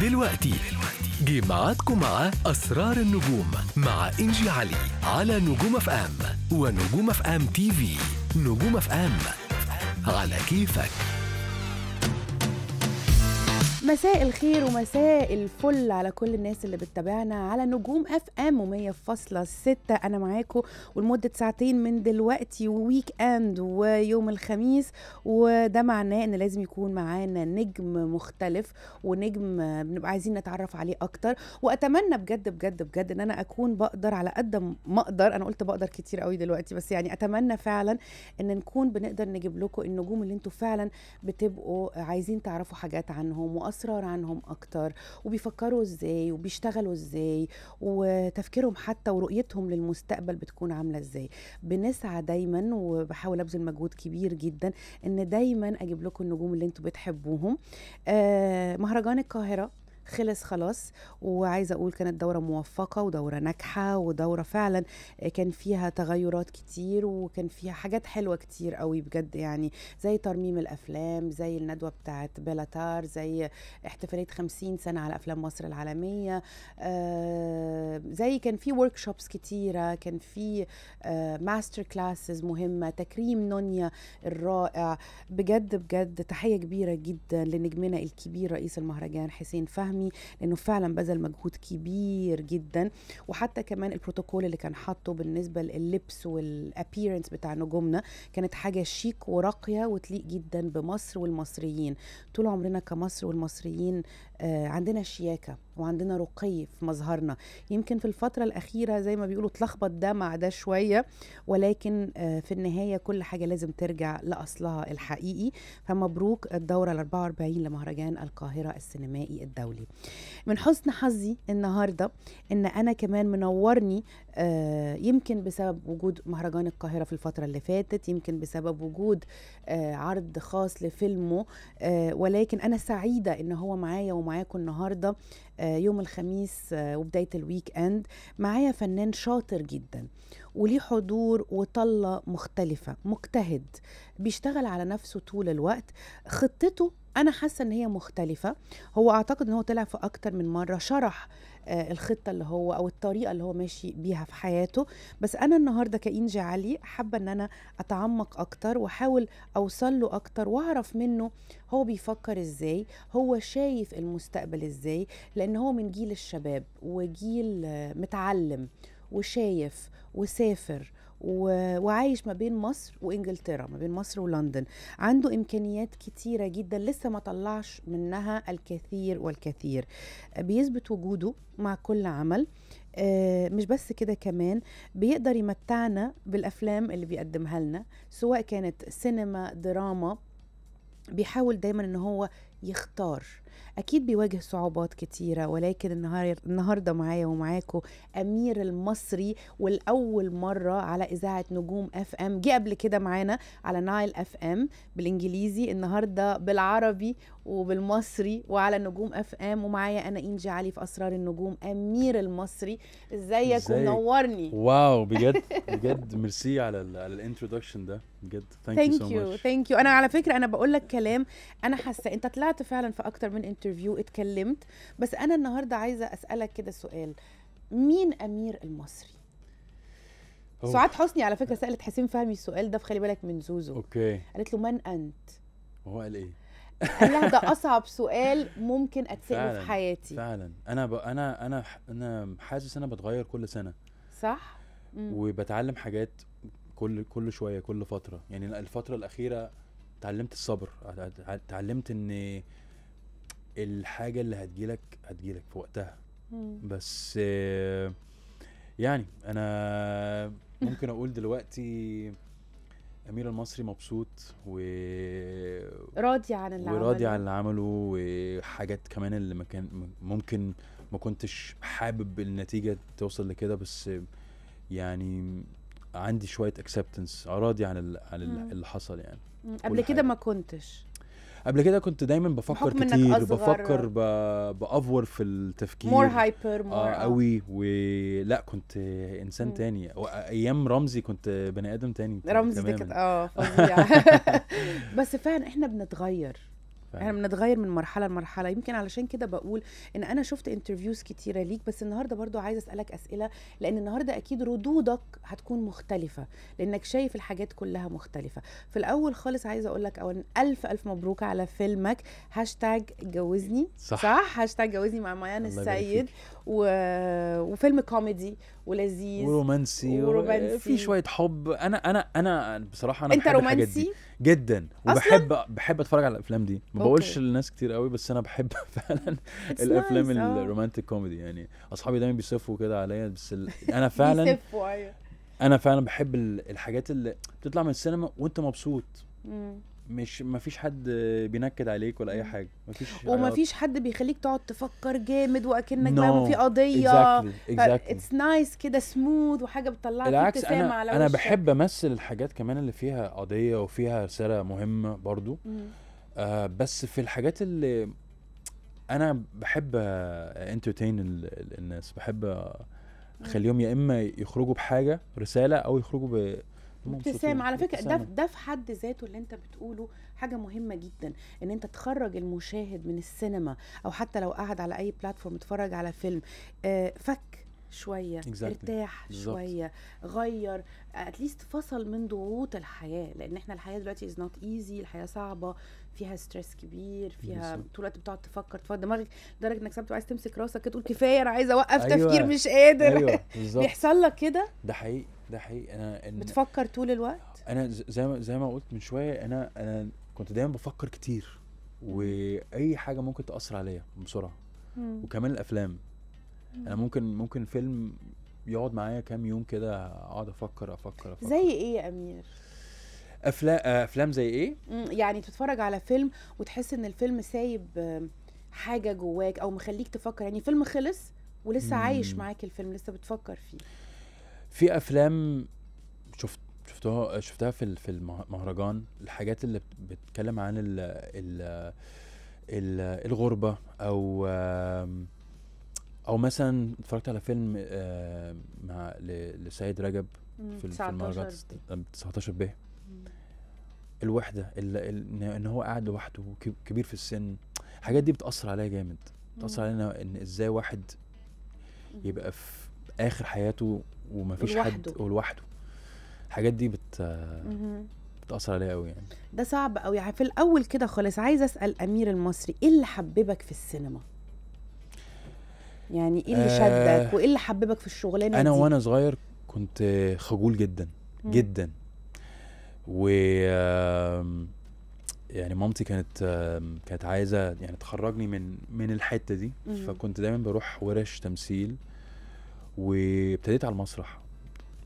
دلوقتي جه معاكم مع أسرار النجوم مع إنجي علي على نجوم اف ام ونجوم اف ام تي في نجوم اف ام على كيفك مساء الخير ومساء الفل على كل الناس اللي بتتابعنا على نجوم اف ام ومية فاصلة ستة انا معاكم ولمدة ساعتين من دلوقتي وويك اند ويوم الخميس وده معناه ان لازم يكون معانا نجم مختلف ونجم بنبقى عايزين نتعرف عليه اكتر واتمنى بجد بجد بجد ان انا اكون بقدر على قد ما اقدر انا قلت بقدر كتير قوي دلوقتي بس يعني اتمنى فعلا ان نكون بنقدر نجيب لكم النجوم اللي انتوا فعلا بتبقوا عايزين تعرفوا حاجات عنهم وأصلا اسرار عنهم اكتر وبيفكروا ازاي وبيشتغلوا ازاي وتفكيرهم حتى ورؤيتهم للمستقبل بتكون عامله ازاي بنسعى دايما وبحاول ابذل مجهود كبير جدا ان دايما اجيب لكم النجوم اللي انتوا بتحبوهم آه، مهرجان القاهره خلص خلاص وعايزه اقول كانت دوره موفقه ودوره ناجحه ودوره فعلا كان فيها تغيرات كتير وكان فيها حاجات حلوه كتير قوي بجد يعني زي ترميم الافلام زي الندوه بتاعه بلاتار زي احتفاليه 50 سنه على افلام مصر العالميه آه، زي كان في ورك شوبس كتيره كان في ماستر آه، كلاسز مهمه تكريم نونيا الرائع بجد بجد تحيه كبيره جدا لنجمنا الكبير رئيس المهرجان حسين فهمي فهمي لانه فعلا بذل مجهود كبير جدا وحتى كمان البروتوكول اللي كان حاطه بالنسبه لللبس والابييرنس بتاع نجومنا كانت حاجه شيك وراقيه وتليق جدا بمصر والمصريين طول عمرنا كمصر والمصريين آه، عندنا شياكة وعندنا رقي في مظهرنا يمكن في الفترة الأخيرة زي ما بيقولوا اتلخبط ده مع ده شوية ولكن آه، في النهاية كل حاجة لازم ترجع لأصلها الحقيقي فمبروك الدورة ال 44 لمهرجان القاهرة السينمائي الدولي من حسن حظي النهاردة إن أنا كمان منورني آه، يمكن بسبب وجود مهرجان القاهرة في الفترة اللي فاتت يمكن بسبب وجود آه، عرض خاص لفيلمه آه، ولكن أنا سعيدة إن هو معايا ومعاكم النهاردة يوم الخميس وبداية الويك أند معايا فنان شاطر جدا وليه حضور وطلة مختلفة مجتهد بيشتغل على نفسه طول الوقت خطته انا حاسه ان هي مختلفه هو اعتقد ان هو طلع في اكتر من مره شرح آه، الخطه اللي هو او الطريقه اللي هو ماشي بيها في حياته بس انا النهارده كإنجي علي حابه ان انا اتعمق اكتر واحاول اوصل له اكتر واعرف منه هو بيفكر ازاي هو شايف المستقبل ازاي لان هو من جيل الشباب وجيل آه، متعلم وشايف وسافر و... وعايش ما بين مصر وانجلترا ما بين مصر ولندن عنده امكانيات كتيره جدا لسه ما طلعش منها الكثير والكثير بيثبت وجوده مع كل عمل آه، مش بس كده كمان بيقدر يمتعنا بالافلام اللي بيقدمها لنا سواء كانت سينما دراما بيحاول دايما ان هو يختار اكيد بيواجه صعوبات كتيره ولكن النهارده معايا ومعاكم امير المصري والاول مره على اذاعه نجوم اف ام جه قبل كده معانا على نايل اف ام بالانجليزي النهارده بالعربي وبالمصري وعلى نجوم اف ام ومعايا انا انجي علي في اسرار النجوم امير المصري ازيك ونورني واو بجد بجد ميرسي على ال على الانترودكشن ده بجد ثانك يو ثانك يو انا على فكره انا بقول لك كلام انا حاسه انت طلعت فعلا في اكتر من كمان انترفيو اتكلمت بس انا النهارده عايزه اسالك كده سؤال مين امير المصري سعاد حسني على فكره سالت حسين فهمي السؤال ده في خلي بالك من زوزو اوكي قالت له من انت هو قال ايه قال لها ده اصعب سؤال ممكن اتساله في حياتي فعلا انا ب... انا انا انا حاسس انا بتغير كل سنه صح مم. وبتعلم حاجات كل كل شويه كل فتره يعني الفتره الاخيره اتعلمت الصبر اتعلمت ان الحاجه اللي هتجيلك هتجيلك في وقتها بس يعني انا ممكن اقول دلوقتي امير المصري مبسوط و راضي عن اللي وراضي عمله. عن اللي عمله وحاجات كمان اللي ما كان ممكن ما كنتش حابب النتيجه توصل لكده بس يعني عندي شويه اكسبتنس راضي عن اللي, عن اللي حصل يعني قبل كده ما كنتش قبل كده كنت دايما بفكر كتير أصغر بفكر ب... بافور في التفكير مور هايبر مور آه قوي ولا كنت انسان م. تاني ايام رمزي كنت بني ادم تاني رمزي ده كانت اه بس فعلا احنا بنتغير احنا بنتغير من مرحله لمرحله يمكن علشان كده بقول ان انا شفت انترفيوز كتيره ليك بس النهارده برضو عايزه اسالك اسئله لان النهارده اكيد ردودك هتكون مختلفه لانك شايف الحاجات كلها مختلفه في الاول خالص عايزه اقول لك اولا الف الف مبروك على فيلمك هاشتاج جوزني صح, صح؟ هاشتاج جوزني مع ميان السيد و... وفيلم كوميدي ولذيذ ورومانسي ورومانسي في شويه حب انا انا انا بصراحه انا انت بحب رومانسي الحاجات دي جدا وبحب أصلاً؟ بحب اتفرج على الافلام دي ما بقولش للناس كتير قوي بس انا بحب فعلا It's الافلام nice. آه. الرومانتيك كوميدي يعني اصحابي دايما بيصفوا كده عليا بس ال... انا فعلا أيوه. انا فعلا بحب الحاجات اللي بتطلع من السينما وانت مبسوط مش ما فيش حد بينكد عليك ولا اي حاجه ما فيش وما فيش حد بيخليك تقعد تفكر جامد واكنك no. بقى في قضيه اكزاكتلي اتس نايس كده سموث وحاجه بتطلعك العكس انا على انا بحب امثل الحاجات كمان اللي فيها قضيه وفيها رساله مهمه برضو آه بس في الحاجات اللي انا بحب انترتين الناس بحب اخليهم يا اما يخرجوا بحاجه رساله او يخرجوا ابتسام على فكره ده ده في حد ذاته اللي انت بتقوله حاجه مهمه جدا ان انت تخرج المشاهد من السينما او حتى لو قاعد على اي بلاتفورم اتفرج على فيلم آه فك شويه exactly. ارتاح بالزبط. شويه غير اتليست فصل من ضغوط الحياه لان احنا الحياه دلوقتي از نوت ايزي الحياه صعبه فيها ستريس كبير فيها طول الوقت بتقعد تفكر تفضل دماغك لدرجه انك ساعات عايز تمسك راسك تقول كفايه انا عايز اوقف أيوة. تفكير مش قادر أيوة. بيحصل لك كده ده حقيقي ده حقيقي انا إن بتفكر طول الوقت انا زي ما زي ما قلت من شويه انا انا كنت دايما بفكر كتير واي حاجه ممكن تاثر عليا بسرعه وكمان الافلام انا ممكن ممكن فيلم يقعد معايا كام يوم كده اقعد افكر افكر افكر زي ايه يا امير افلام آه، افلام زي ايه يعني تتفرج على فيلم وتحس ان الفيلم سايب آه، حاجه جواك او مخليك تفكر يعني فيلم خلص ولسه مم. عايش معاك الفيلم لسه بتفكر فيه في افلام شفت شفتها شفتها في في المهرجان الحاجات اللي بتتكلم عن ال ال الغربه او او مثلا اتفرجت على فيلم آه، مع لسيد رجب في المهرجان 19 ب الوحده ان هو قاعد لوحده كبير في السن الحاجات دي بتاثر عليا جامد بتاثر علينا ان ازاي واحد يبقى في اخر حياته ومفيش حد ولوحده الحاجات دي بت بتاثر عليا قوي يعني ده صعب قوي يعني في الاول كده خالص عايزه اسال امير المصري ايه اللي حببك في السينما يعني ايه اللي آه، شدك وايه اللي حببك في الشغلانه انا وانا صغير كنت خجول جدا مم. جدا و يعني مامتي كانت كانت عايزه يعني تخرجني من من الحته دي فكنت دايما بروح ورش تمثيل وابتديت على المسرح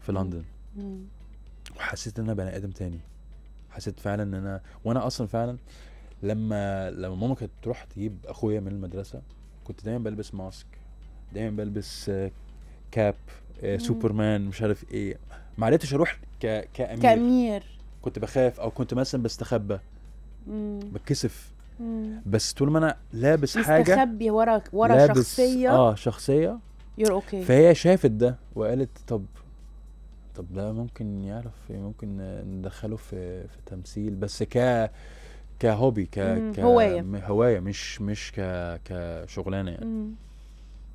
في لندن وحسيت ان انا بني ادم تاني حسيت فعلا ان انا وانا اصلا فعلا لما لما ماما كانت تروح تجيب اخويا من المدرسه كنت دايما بلبس ماسك دايما بلبس آه، كاب آه، سوبرمان مش عارف ايه ما عرفتش اروح ك... كامير كامير كنت بخاف او كنت مثلا بستخبى بتكسف بس طول ما انا لابس حاجه مستخبي ورا ورا لابس شخصيه اه شخصيه يور اوكي okay. فهي شافت ده وقالت طب طب ده ممكن يعرف ممكن ندخله في في تمثيل بس ك كهوبي ك هوايه هوايه مش مش ك كشغلانه يعني مم.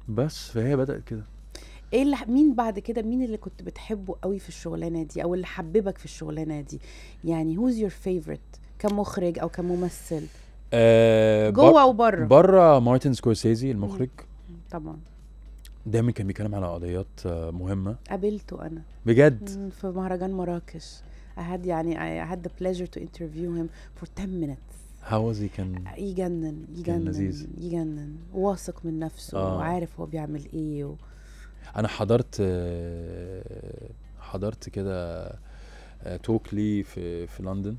بس فهي بدات كده ايه اللي مين بعد كده مين اللي كنت بتحبه قوي في الشغلانه دي او اللي حببك في الشغلانه دي يعني هوز يور فيفورت كمخرج او كممثل آه جوه وبره بره مارتن سكورسيزي المخرج مم. طبعا دايما كان بيتكلم على قضيات آه، مهمه قابلته انا بجد في مهرجان مراكش I had يعني I had the pleasure to interview him for 10 minutes How was he كان يجنن آه، يجنن كان لذيذ يجنن واثق من نفسه آه. وعارف هو بيعمل ايه و... انا حضرت آه، حضرت كده توك آه، لي في في لندن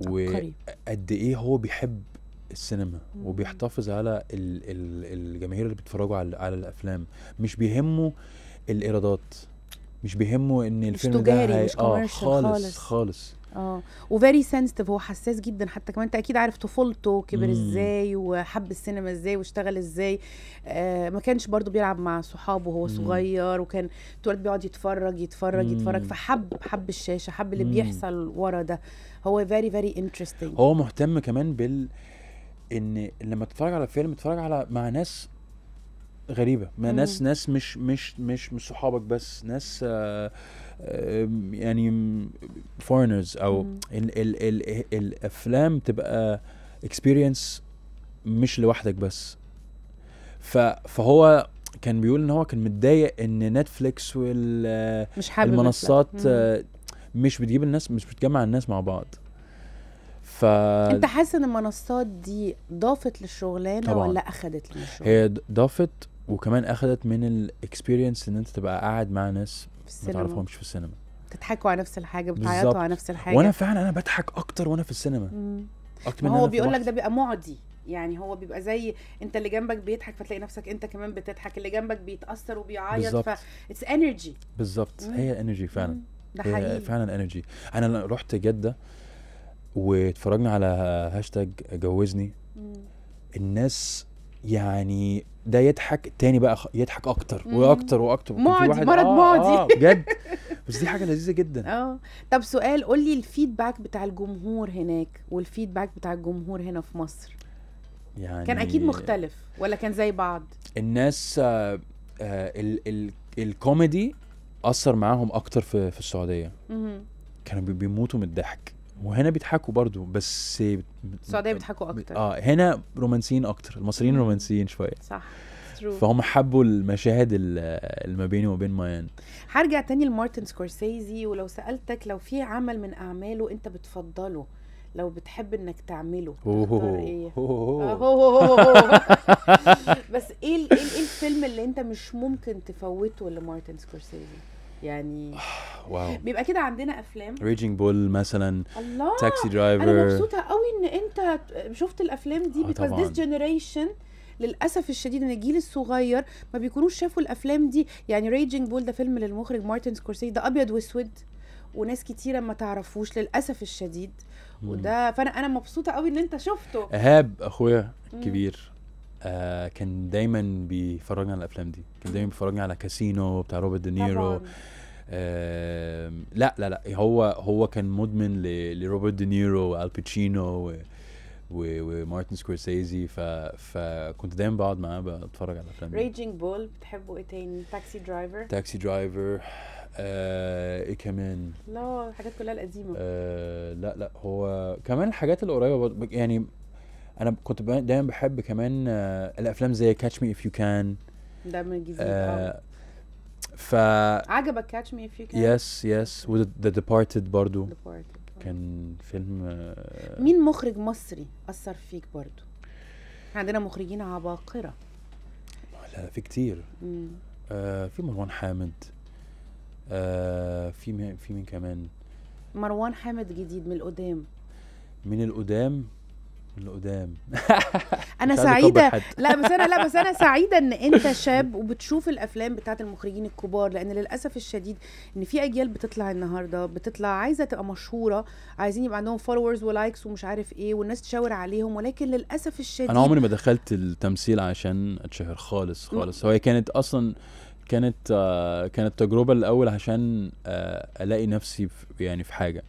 وقد ايه هو بيحب السينما وبيحتفظ على الجماهير اللي بيتفرجوا على, على الافلام مش بيهمه الايرادات مش بيهمه ان الفيلم مش تجاري ده هي... مش آه خالص خالص, خالص. اه وفيري سنسيتيف هو حساس جدا حتى كمان انت اكيد عارف طفولته كبر ازاي وحب السينما ازاي واشتغل ازاي آه ما كانش برضو بيلعب مع صحابه وهو صغير وكان طول بيقعد يتفرج يتفرج مم. يتفرج فحب حب الشاشه حب اللي مم. بيحصل ورا ده هو فيري فيري انترستنج هو مهتم كمان بال ان لما تتفرج على فيلم تتفرج على مع ناس غريبه مع ناس ناس مش مش مش مش صحابك بس ناس آه يعني فورنرز او مم. ال ال ال الافلام تبقى اكسبيرينس مش لوحدك بس فهو كان بيقول ان هو كان متضايق ان نتفليكس والمنصات مش حابب المنصات مش بتجيب الناس مش بتجمع الناس مع بعض ف انت حاسس ان المنصات دي ضافت للشغلانه طبعًا. ولا اخذت للشغلانه؟ هي ضافت وكمان اخذت من الاكسبيرينس ان انت تبقى قاعد مع ناس السينما ما تعرفهمش في السينما بتضحكوا على نفس الحاجه بتعيطوا على نفس الحاجه وانا فعلا انا بضحك اكتر وانا في السينما اكتر من هو بيقول لك ده بيبقى معدي يعني هو بيبقى زي انت اللي جنبك بيضحك فتلاقي نفسك انت كمان بتضحك اللي جنبك بيتاثر وبيعيط ف اتس انرجي بالظبط هي انرجي فعلا ده حقيقي فعلا انرجي انا رحت جده واتفرجنا على هاشتاج جوزني الناس يعني ده يضحك تاني بقى يضحك اكتر واكتر واكتر معدي مرض آه معدي آه بجد بس دي حاجه لذيذه جدا اه طب سؤال قول لي الفيدباك بتاع الجمهور هناك والفيدباك بتاع الجمهور هنا في مصر يعني كان اكيد مختلف ولا كان زي بعض الناس آه, آه، ال ال الكوميدي اثر معاهم اكتر في في السعوديه كانوا بيموتوا من الضحك وهنا بيضحكوا برضو بس السعوديه بيضحكوا اكتر اه هنا رومانسيين اكتر المصريين رومانسيين شويه صح فهم حبوا المشاهد اللي ما بيني وما بين مايان هرجع تاني لمارتن سكورسيزي ولو سالتك لو في عمل من اعماله انت بتفضله لو بتحب انك تعمله تختار ايه آه، بس ايه إيه, ايه الفيلم اللي انت مش ممكن تفوته لمارتن سكورسيزي يعني واو بيبقى كده عندنا افلام ريجينج بول مثلا الله تاكسي درايفر انا مبسوطه قوي ان انت شفت الافلام دي بيكوز ذيس جنريشن للاسف الشديد ان الجيل الصغير ما بيكونوش شافوا الافلام دي يعني ريجينج بول ده فيلم للمخرج مارتن سكورسي ده ابيض واسود وناس كتيرة ما تعرفوش للأسف الشديد وده فأنا أنا مبسوطة قوي إن أنت شفته إيهاب أخويا الكبير آه كان دايما بيفرجنا على الافلام دي كان دايما بيفرجنا على كاسينو بتاع روبرت دينيرو آه لا لا لا هو هو كان مدمن لروبرت دينيرو والباتشينو ومارتن سكورسيزي ف فكنت دايما بقعد معاه بتفرج على الافلام ريجينج بول بتحبه ايه تاني تاكسي درايفر تاكسي درايفر ايه كمان لا الحاجات كلها القديمه آه لا لا هو كمان الحاجات اللي قريبه يعني انا كنت دايما بحب كمان آه، الافلام زي كاتش مي اف يو كان ده من الجديد آه ف عجبك كاتش مي اف يو كان يس يس وذا ديبارتد برضو كان فيلم آه مين مخرج مصري اثر فيك برضو عندنا مخرجين عباقره لا في كتير آه في مروان حامد آه في في مين كمان مروان حامد جديد من القدام من القدام اللي قدام انا سعيده لا بس انا لا بس انا سعيده ان انت شاب وبتشوف الافلام بتاعه المخرجين الكبار لان للاسف الشديد ان في اجيال بتطلع النهارده بتطلع عايزه تبقى مشهوره عايزين يبقى عندهم فولورز ولايكس ومش عارف ايه والناس تشاور عليهم ولكن للاسف الشديد انا عمري ما دخلت التمثيل عشان اتشهر خالص خالص هو كانت اصلا كانت آه كانت تجربه الاول عشان آه الاقي نفسي في يعني في حاجه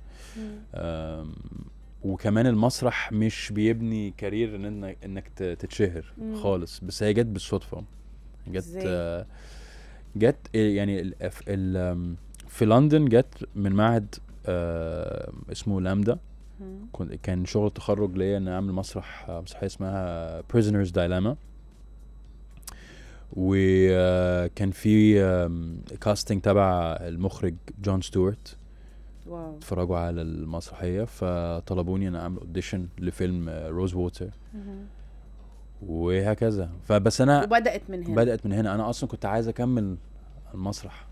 وكمان المسرح مش بيبني كارير ان انك تتشهر مم. خالص بس هي جت بالصدفه جت آه، جت آه، يعني في لندن جت من معهد آه، اسمه لامدا كان شغل التخرج ليا ان اعمل مسرح مسرحيه اسمها بريزنرز دايلاما وكان في كاستنج تبع المخرج جون ستيوارت اتفرجوا على المسرحيه فطلبوني انا اعمل اوديشن لفيلم روز آه، ووتر وهكذا فبس انا وبدات من هنا بدات من هنا انا اصلا كنت عايز اكمل المسرح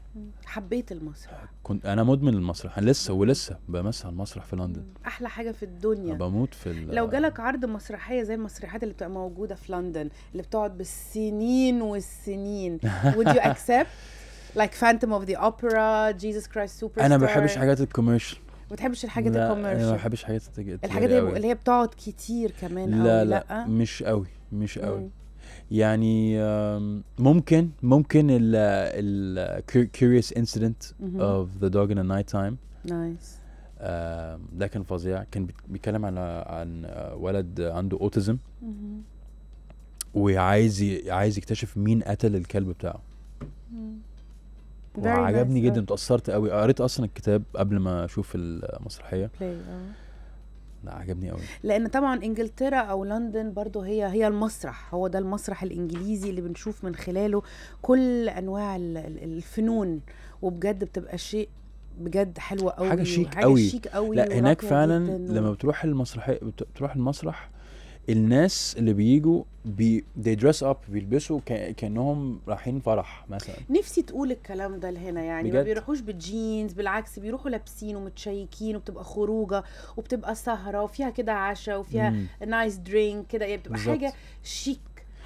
حبيت المسرح كنت انا مدمن المسرح انا لسه ولسه بمسح المسرح في لندن احلى حاجه في الدنيا بموت في لو جالك عرض مسرحيه زي المسرحيات اللي بتبقى موجوده في لندن اللي بتقعد بالسنين والسنين would you accept لايك فانتوم اوف ذا اوبرا جيسس كرايست سوبر انا ما بحبش حاجات الكوميرشال ما بتحبش الحاجات الكوميرشال انا ما بحبش الحاجات الحاجات اللي هي بتقعد كتير كمان لا لا, لا مش قوي مش قوي مم. يعني ممكن ممكن ال curious incident of the dog in the night time نايس ده كان فظيع كان بيتكلم عن عن آه، ولد عنده اوتيزم وعايز عايز يكتشف مين قتل الكلب بتاعه وعجبني nice جدا اتأثرت قوي قريت أصلا الكتاب قبل ما أشوف المسرحية آه. لا عجبني قوي لان طبعا انجلترا او لندن برضو هي هي المسرح هو ده المسرح الانجليزي اللي بنشوف من خلاله كل انواع الفنون وبجد بتبقى شيء بجد حلوه قوي حاجه شيك قوي حاجه شيك قوي لا هناك فعلا لما بتروح المسرحيه بتروح المسرح الناس اللي بيجوا بي they dress up بيلبسوا كانهم رايحين فرح مثلا نفسي تقول الكلام ده لهنا يعني بجد. ما بيروحوش بالجينز بالعكس بيروحوا لابسين ومتشيكين وبتبقى خروجه وبتبقى سهره وفيها كده عشاء وفيها نايس درينك كده يعني بتبقى بالزبط. حاجه شيك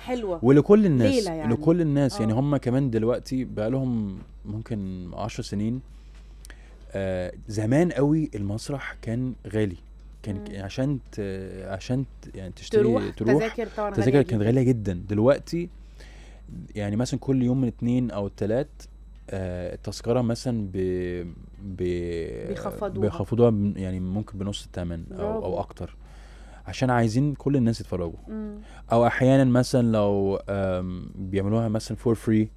حلوه ولكل الناس ليلة يعني. لكل الناس أوه. يعني هم كمان دلوقتي بقى لهم ممكن 10 سنين آه زمان قوي المسرح كان غالي كان عشان ت... عشان ت... يعني تشتري تروح, تروح تذاكر طبعا تذاكر كانت غاليه جدا دلوقتي يعني مثلا كل يوم اثنين او الثلاث آه التذكره مثلا ب ب بيخفضوها يعني ممكن بنص الثمن او او اكتر عشان عايزين كل الناس يتفرجوا او احيانا مثلا لو بيعملوها مثلا فور فري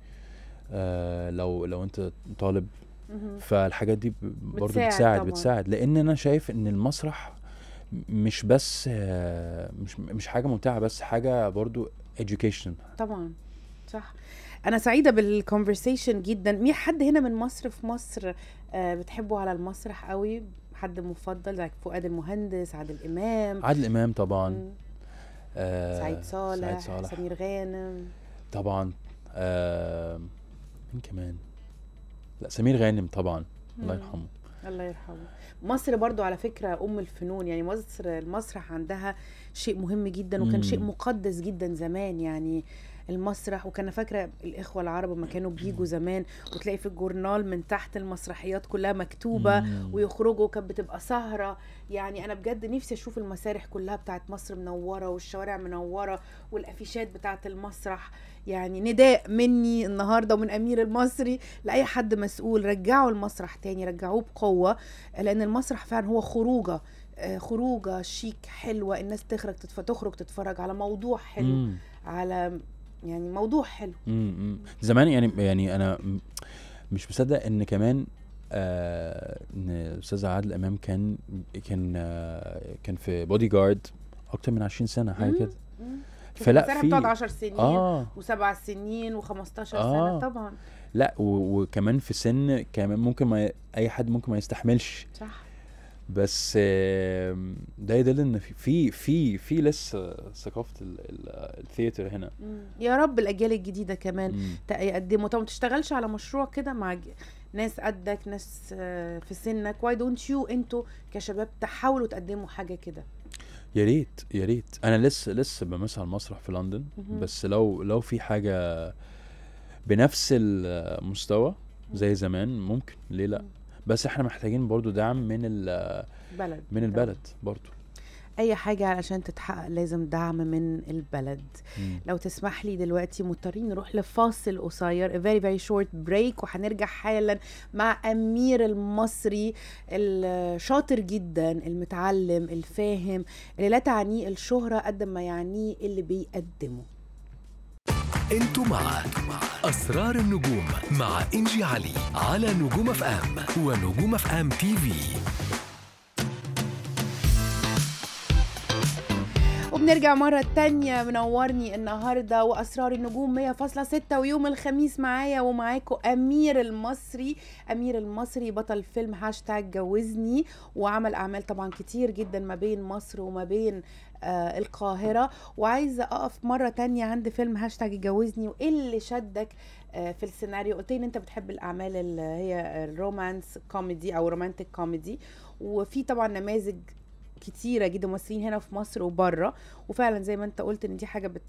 آه لو لو انت طالب فالحاجات دي برضه بتساعد بتساعد, بتساعد لان انا شايف ان المسرح مش بس آه، مش مش حاجه ممتعه بس حاجه برضو education طبعا صح انا سعيده بالكونفرسيشن جدا مين حد هنا من مصر في مصر آه، بتحبه على المسرح قوي حد مفضل زي فؤاد المهندس عادل امام عادل امام طبعا آه سعيد صالح, سعيد صالح سمير غانم طبعا آه مين كمان لا سمير غانم طبعا الله يرحمه الله يرحمه مصر برضو على فكرة أم الفنون يعني مصر المسرح عندها شيء مهم جدا وكان مم. شيء مقدس جدا زمان يعني المسرح وكان فاكره الاخوه العرب ما كانوا بيجوا زمان وتلاقي في الجورنال من تحت المسرحيات كلها مكتوبه ويخرجوا كانت بتبقى سهره يعني انا بجد نفسي اشوف المسارح كلها بتاعت مصر منوره والشوارع منوره والافيشات بتاعت المسرح يعني نداء مني النهارده ومن امير المصري لاي حد مسؤول رجعوا المسرح تاني رجعوه بقوه لان المسرح فعلا هو خروجه آه، خروجه شيك حلوه الناس تخرج تتفرج تتفرج على موضوع حلو مم. على يعني موضوع حلو امم زمان يعني يعني انا مش مصدق ان كمان آه ان استاذ عادل امام كان كان آه كان في بودي جارد اكتر من 20 سنه حاجه كده فلا في بتقعد 10 سنين آه. وسبع سنين و15 آه. سنه طبعا لا وكمان في سن كمان ممكن ما اي حد ممكن ما يستحملش صح بس ده يدل ان في في في لسه آه، ثقافه آه، الثياتر هنا يا رب الاجيال الجديده كمان يقدموا طب ما تشتغلش على مشروع كده مع ناس قدك ناس آه، في سنك واي دونت يو انتوا كشباب تحاولوا تقدموا حاجه كده يا ريت يا ريت انا لسه لسه بمسها المسرح في لندن بس لو لو في حاجه بنفس المستوى زي زمان ممكن ليه لا بس احنا محتاجين برضو دعم من البلد من البلد برضو اي حاجه علشان تتحقق لازم دعم من البلد مم. لو تسمح لي دلوقتي مضطرين نروح لفاصل قصير فيري فيري شورت بريك وهنرجع حالا مع امير المصري الشاطر جدا المتعلم الفاهم اللي لا تعنيه الشهره قد ما يعنيه اللي بيقدمه انتم مع أسرار النجوم مع إنجي علي على نجوم اف ام ونجوم اف ام تي في وبنرجع مرة تانية منورني النهاردة وأسرار النجوم 100.6 ويوم الخميس معايا ومعاكم أمير المصري أمير المصري بطل فيلم هاشتاج جوزني وعمل أعمال طبعا كتير جدا ما بين مصر وما بين آه، القاهرة وعايزة أقف مرة تانية عند فيلم هاشتاج جوزني وإيه اللي شدك آه، في السيناريو قلت لي ان انت بتحب الاعمال اللي هي الرومانس كوميدي او رومانتك كوميدي وفي طبعا نماذج كتيره جدا ممثلين هنا في مصر وبره وفعلا زي ما انت قلت ان دي حاجه بت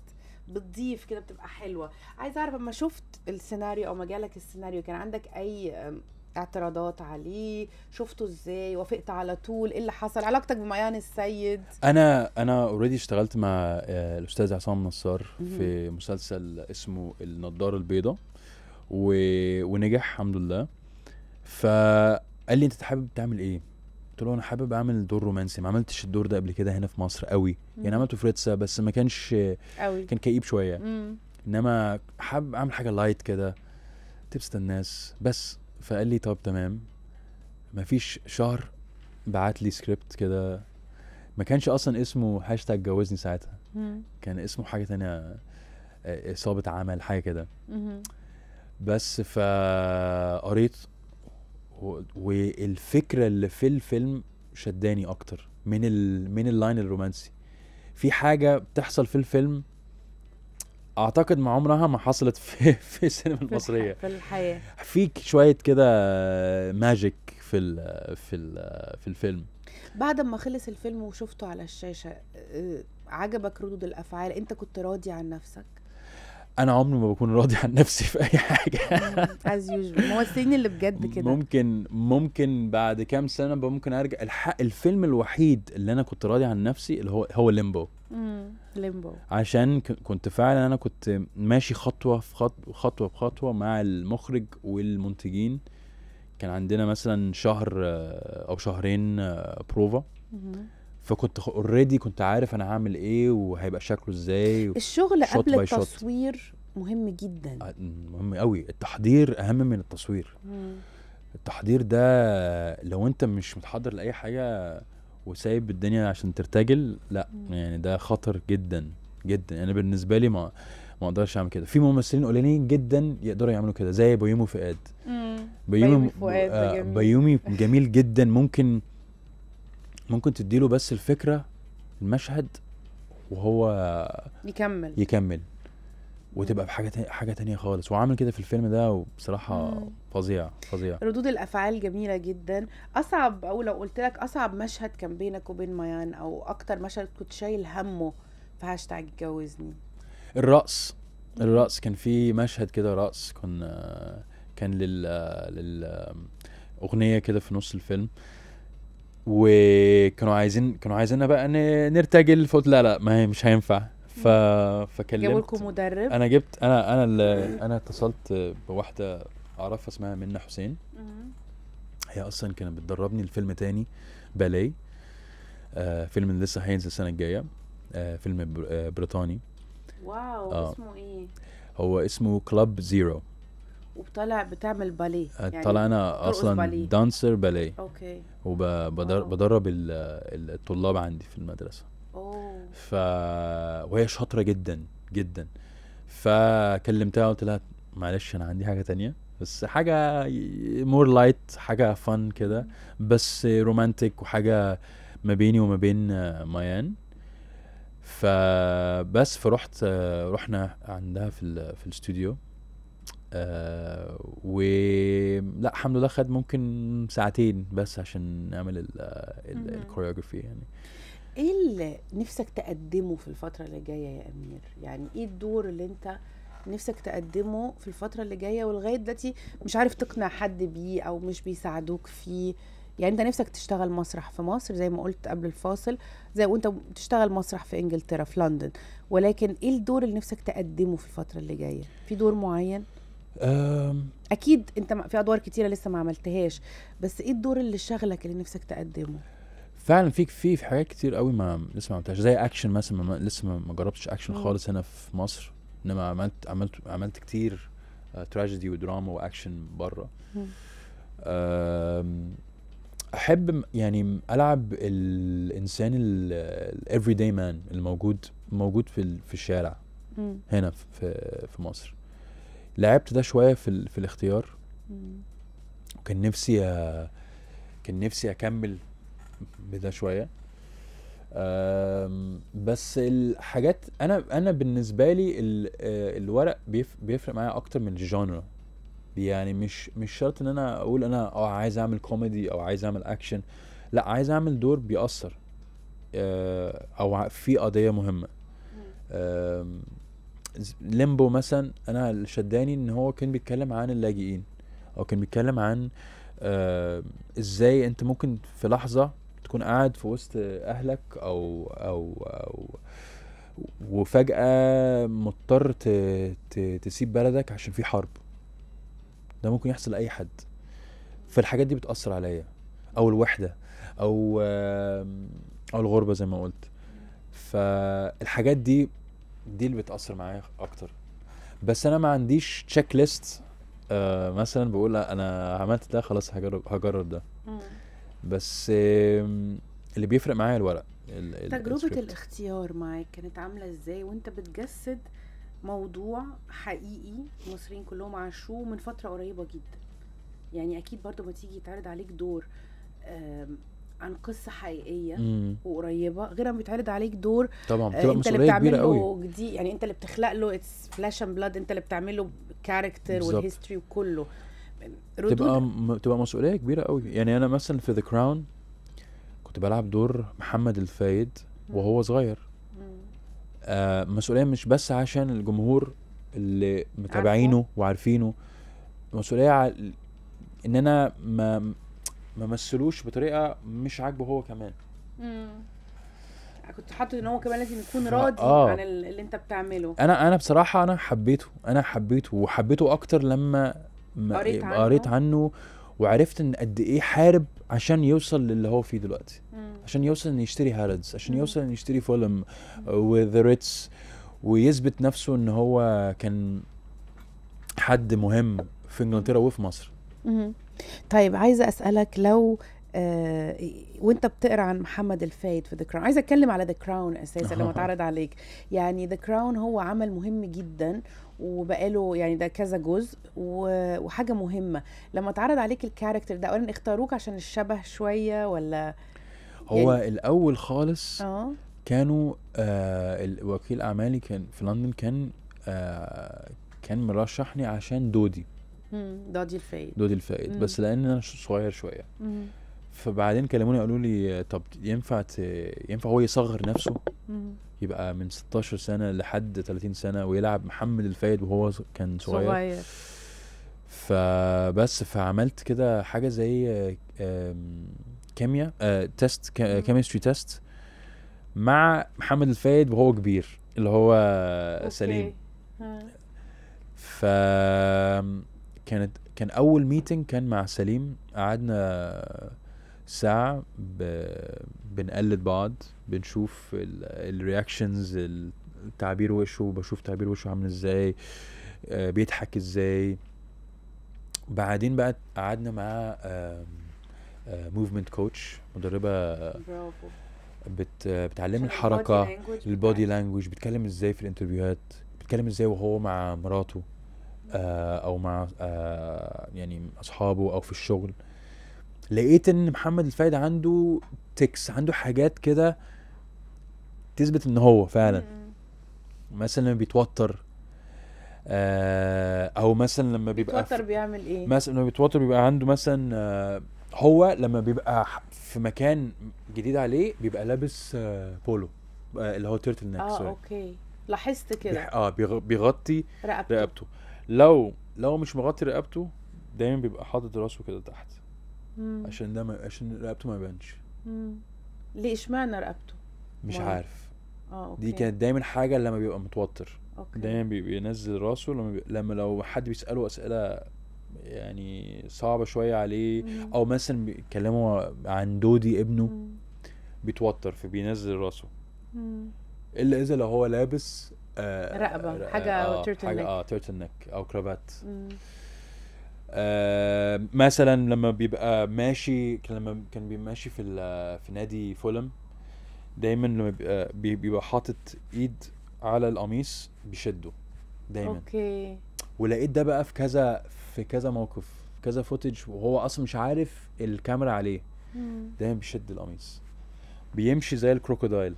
بتضيف كده بتبقى حلوه عايزه اعرف اما شفت السيناريو او ما جالك السيناريو كان عندك اي اعتراضات عليه شفته ازاي وافقت على طول ايه اللي حصل علاقتك بميان السيد انا انا اوريدي اشتغلت مع آه، الاستاذ عصام نصار في مسلسل اسمه النضاره البيضاء و... ونجح الحمد لله فقال لي انت حابب تعمل ايه قلت له انا حابب اعمل دور رومانسي ما عملتش الدور ده قبل كده هنا في مصر قوي مم. يعني عملته في بس ما كانش قوي كان كئيب شويه مم. انما حابب اعمل حاجه لايت كده تبسط الناس بس فقال لي طب تمام مفيش شهر بعت لي سكريبت كده ما كانش اصلا اسمه هاشتاج جوزني ساعتها كان اسمه حاجه تانية اصابه آه، آه، عمل حاجه كده بس فقريت والفكره اللي في الفيلم شداني اكتر من ال... من اللاين الرومانسي في حاجه بتحصل في الفيلم اعتقد ما عمرها ما حصلت في في السينما المصريه في الحياه فيك شويه كده ماجيك في الـ في الـ في الفيلم بعد ما خلص الفيلم وشفته على الشاشه آه، عجبك ردود الافعال انت كنت راضي عن نفسك انا عمري ما بكون راضي عن نفسي في اي حاجه از يوجوال هو السنين اللي بجد كده ممكن ممكن بعد كام سنه ممكن ارجع الحق الفيلم الوحيد اللي انا كنت راضي عن نفسي اللي هو هو ليمبو ليمبو عشان كنت فعلا انا كنت ماشي خطوه في خطوه خطوه بخطوه مع المخرج والمنتجين كان عندنا مثلا شهر آه، او شهرين آه، بروفا فكنت اوريدي كنت عارف انا هعمل ايه وهيبقى شكله ازاي الشغل قبل التصوير مهم جدا آه، مهم قوي التحضير اهم من التصوير مم. التحضير ده لو انت مش متحضر لاي حاجه وسايب الدنيا عشان ترتجل لا مم. يعني ده خطر جدا جدا انا يعني بالنسبه لي ما ما اقدرش اعمل كده في ممثلين قليلين جدا يقدروا يعملوا كده زي بيومي فؤاد بيومي بيومي, فؤاد آه بيومي جميل جدا ممكن ممكن تديله بس الفكره المشهد وهو يكمل يكمل وتبقى بحاجه تانية حاجه تانية خالص وعامل كده في الفيلم ده وبصراحه فظيع فظيع ردود الافعال جميله جدا اصعب او لو قلت لك اصعب مشهد كان بينك وبين ميان او اكتر مشهد كنت شايل همه في هاشتاج جوزني الرقص الرقص كان في مشهد كده رقص كان كان لل لل اغنيه كده في نص الفيلم وكانوا عايزين كانوا عايزيننا بقى نرتجل فقلت لا لا ما هي مش هينفع ف... فكلمت جابوا لكم مدرب انا جبت انا انا اللي انا اتصلت بواحده اعرفها اسمها منى حسين هي اصلا كانت بتدربني لفيلم تاني باليه آه فيلم لسه هينزل السنه الجايه آه فيلم آه، بريطاني واو آه. اسمه ايه هو اسمه كلاب زيرو وبطلع بتعمل باليه آه، يعني طلع انا اصلا باليه. دانسر باليه اوكي وبدرب آه. الطلاب عندي في المدرسه اوه ف وهي شاطره جدا جدا فكلمتها قلت لها معلش انا عندي حاجه تانية بس حاجه مور لايت حاجه فن كده بس رومانتك وحاجه ما بيني وما بين مايان فبس فرحت آه، رحنا عندها في في الاستوديو آه، و لا الحمد لله خد ممكن ساعتين بس عشان نعمل الكوريوجرافي يعني ايه اللي نفسك تقدمه في الفتره اللي جايه يا امير يعني ايه الدور اللي انت نفسك تقدمه في الفتره اللي جايه ولغايه دلوقتي مش عارف تقنع حد بيه او مش بيساعدوك فيه يعني انت نفسك تشتغل مسرح في مصر زي ما قلت قبل الفاصل زي وانت بتشتغل مسرح في انجلترا في لندن ولكن ايه الدور اللي نفسك تقدمه في الفتره اللي جايه في دور معين اكيد انت في ادوار كتيره لسه ما عملتهاش بس ايه الدور اللي شغلك اللي نفسك تقدمه فعلا في في في حاجات كتير قوي ما لسه ما عملتهاش زي اكشن مثلا ما لسه ما جربتش اكشن خالص هنا في مصر انما عملت عملت عملت كتير تراجيدي آه، ودراما واكشن بره احب يعني العب الانسان الافري داي مان الموجود موجود في في الشارع هنا في في مصر لعبت ده شويه في ال... في الاختيار وكان نفسي أ... كان نفسي اكمل بده شويه بس الحاجات انا انا بالنسبه لي ال... الورق بيف... بيفرق معايا اكتر من الجانرا يعني مش مش شرط ان انا اقول انا اه عايز اعمل كوميدي او عايز اعمل اكشن لا عايز اعمل دور بيأثر او في قضيه مهمه ليمبو مثلا انا اللي شداني ان هو كان بيتكلم عن اللاجئين او كان بيتكلم عن آه ازاي انت ممكن في لحظه تكون قاعد في وسط اهلك او او او وفجاه مضطر تسيب بلدك عشان في حرب ده ممكن يحصل لاي حد فالحاجات دي بتاثر عليا او الوحده او او الغربه زي ما قلت فالحاجات دي دي اللي بتاثر معايا اكتر بس انا ما عنديش تشيك ليست آه مثلا بقول انا عملت ده خلاص هجرب هجرب ده بس آه اللي بيفرق معايا الورق ال ال تجربه الـ الاختيار معاك كانت عامله ازاي وانت بتجسد موضوع حقيقي المصريين كلهم عاشوه من فتره قريبه جدا يعني اكيد برضو ما تيجي يتعرض عليك دور عن قصه حقيقيه مم. وقريبه غير ما بيتعرض عليك دور طبعا آه، بتبقى انت اللي بتعمل له جديد يعني انت اللي بتخلق له اتس فلاش اند بلاد انت اللي بتعمل له كاركتر والهيستوري وكله تبقى م... تبقى مسؤوليه كبيره قوي يعني انا مثلا في ذا كراون كنت بلعب دور محمد الفايد وهو صغير آه مسؤوليه مش بس عشان الجمهور اللي متابعينه وعارفينه مسؤوليه ع... ان انا ما ما مثلوش بطريقه مش عاجبه هو كمان امم كنت حاطط ان هو كمان لازم يكون راضي آه. عن اللي انت بتعمله انا انا بصراحه انا حبيته انا حبيته وحبيته اكتر لما قريت عنه. قريت عنه وعرفت ان قد ايه حارب عشان يوصل للي هو فيه دلوقتي مم. عشان يوصل ان يشتري هاردز عشان مم. يوصل ان يشتري فولم وذا ريتس ويثبت نفسه ان هو كان حد مهم في انجلترا وفي مصر مم. طيب عايزه اسالك لو آه وانت بتقرا عن محمد الفايد في ذا كراون عايزه اتكلم على ذا كراون اساسا لما اتعرض عليك يعني ذا كراون هو عمل مهم جدا وبقاله يعني ده كذا جزء وحاجه مهمه لما اتعرض عليك الكاركتر ده اولا اختاروك عشان الشبه شويه ولا هو يعني الاول خالص آه. كانوا آه وكيل اعمالي كان في لندن كان آه كان مرشحني عشان دودي دودي الفايد دودي الفايد بس لان انا صغير شويه فبعدين كلموني قالوا لي طب ينفع ت... ينفع هو يصغر نفسه يبقى من 16 سنه لحد 30 سنه ويلعب محمد الفايد وهو كان صغير, صغير. فبس فعملت كده حاجه زي كيمياء تيست كيمستري تيست مع محمد الفايد وهو كبير اللي هو أوكي. سليم ف كانت كان اول ميتنج كان مع سليم قعدنا ساعة ب... بنقلد بعض بنشوف الرياكشنز تعبير وشه بشوف تعبير وشه عامل ازاي آه، بيضحك ازاي بعدين بقى قعدنا مع موفمنت كوتش آه، مدربة بت بتعلم الحركه البودي لانجوج بتكلم ازاي في الانترفيوهات بتكلم ازاي وهو مع مراته آه، او مع آه، يعني اصحابه او في الشغل لقيت ان محمد الفايد عنده تكس عنده حاجات كده تثبت ان هو فعلا مثلا لما بيتوتر آه، او مثلا لما بيبقى بيتوتر بيعمل ايه مثلا لما بيتوتر بيبقى عنده مثلا هو لما بيبقى في مكان جديد عليه بيبقى لابس بولو اللي هو تيرتل نيك اه اوكي لاحظت كده اه بيغطي رقبته, رقبته. لو لو مش مغطي رقبته دايما بيبقى حاطط راسه كده تحت مم. عشان ده ما عشان رقبته ما يبانش ليه اشمعنى رقبته مش واو. عارف اه أوكي. دي كانت دايما حاجه لما بيبقى متوتر أوكي. دايما بينزل راسه لما بي... لما لو حد بيساله اسئله يعني صعبه شويه عليه مم. او مثلا بيتكلموا عن دودي ابنه مم. بيتوتر فبينزل راسه الا اذا لو هو لابس آه، رقبه آه، حاجه آه تيرتل حاجه اه تيرتل نيك او كرافات آه مثلا لما بيبقى ماشي لما كان بيبقى ماشي في في نادي فولم دايما لما بيبقى, بيبقى حاطط ايد على القميص بيشده دايما اوكي ولقيت ده بقى في كذا في كذا موقف كذا فوتج وهو اصلا مش عارف الكاميرا عليه دايما بيشد القميص بيمشي زي الكروكودايل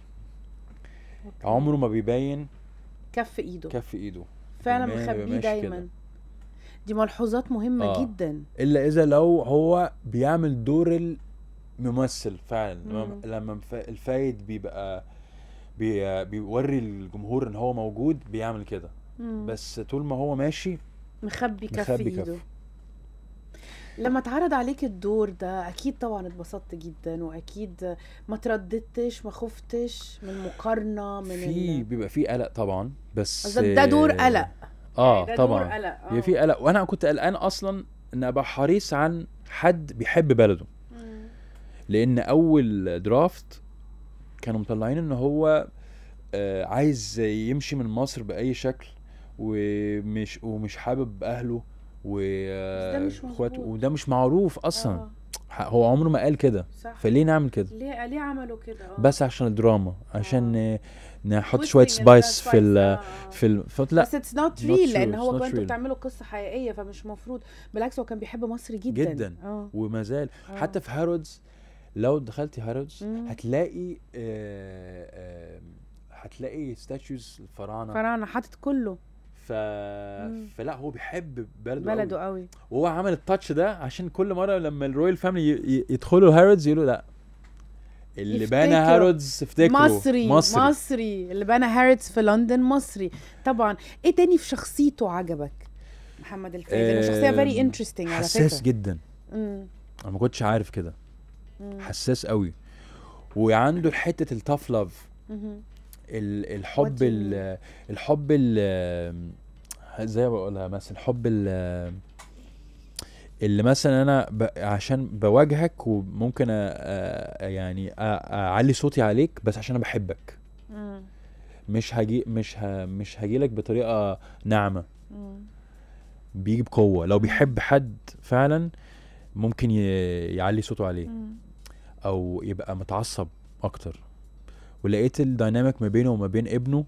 عمره ما بيبين كف ايده كف ايده فعلا مخبيه دايما كده. دي ملحوظات مهمه آه. جدا الا اذا لو هو بيعمل دور الممثل فعلا مم. لما الفايد بيبقى بيوري الجمهور ان هو موجود بيعمل كده بس طول ما هو ماشي مخبي كف ايده لما اتعرض عليك الدور ده اكيد طبعا اتبسطت جدا واكيد ما ترددتش ما خفتش من مقارنه من في بيبقى في قلق طبعا بس ده دور قلق اه يعني ده طبعا دور قلق آه. في قلق وانا كنت قلقان اصلا ان ابقى حريص عن حد بيحب بلده لان اول درافت كانوا مطلعين ان هو آه، عايز يمشي من مصر باي شكل ومش ومش حابب اهله واخواته آه، وده مش معروف اصلا آه. هو عمره ما قال كده فليه نعمل كده ليه ليه عملوا كده اه. بس عشان الدراما اه. عشان آه. نحط شويه سبايس يعني، في الـ آه. في ال لا بس اتس نوت ريل لان هو انتوا بتعملوا قصه حقيقيه فمش المفروض بالعكس هو كان بيحب مصر جدا جدا آه. وما زال آه. حتى في هارودز لو دخلتي هارودز هتلاقي آه آه هتلاقي ستاتشوز الفراعنه فراعنه حاطط كله فلا هو بيحب بلده بلده قوي وهو عمل التاتش ده عشان كل مره لما الرويال فاميلي يدخلوا هارودز يقولوا لا اللي بنى هارودز افتكروا مصري مصري مصري اللي بنى هارودز في لندن مصري طبعا ايه تاني في شخصيته عجبك محمد الفايزي شخصيه فيري انترستنج على فكره حساس جدا امم انا ما كنتش عارف كده حساس قوي وعنده حته التاف لاف الحب ال الحب ال ازاي بقولها مثلا الحب ال اللي مثلا انا عشان بواجهك وممكن أ... أ... يعني أ... اعلي صوتي عليك بس عشان انا بحبك مش هجي مش ه... مش هجي لك بطريقه ناعمه بيجي بقوه لو بيحب حد فعلا ممكن ي... يعلي صوته عليه او يبقى متعصب اكتر ولقيت الدايناميك ما بينه وما بين ابنه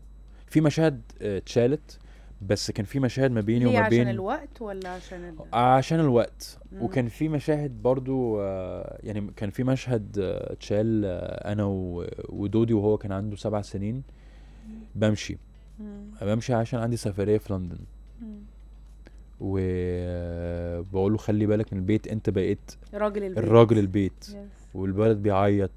في مشاهد آه، اتشالت بس كان في مشاهد ما بيني وما بين عشان الوقت ولا عشان ال... عشان الوقت مم. وكان في مشاهد برضو آه، يعني كان في مشهد آه، اتشال انا ودودي وهو كان عنده سبع سنين بمشي مم. بمشي عشان عندي سفريه في لندن وبقول له خلي بالك من البيت انت بقيت راجل البيت الراجل البيت yes. والبلد بيعيط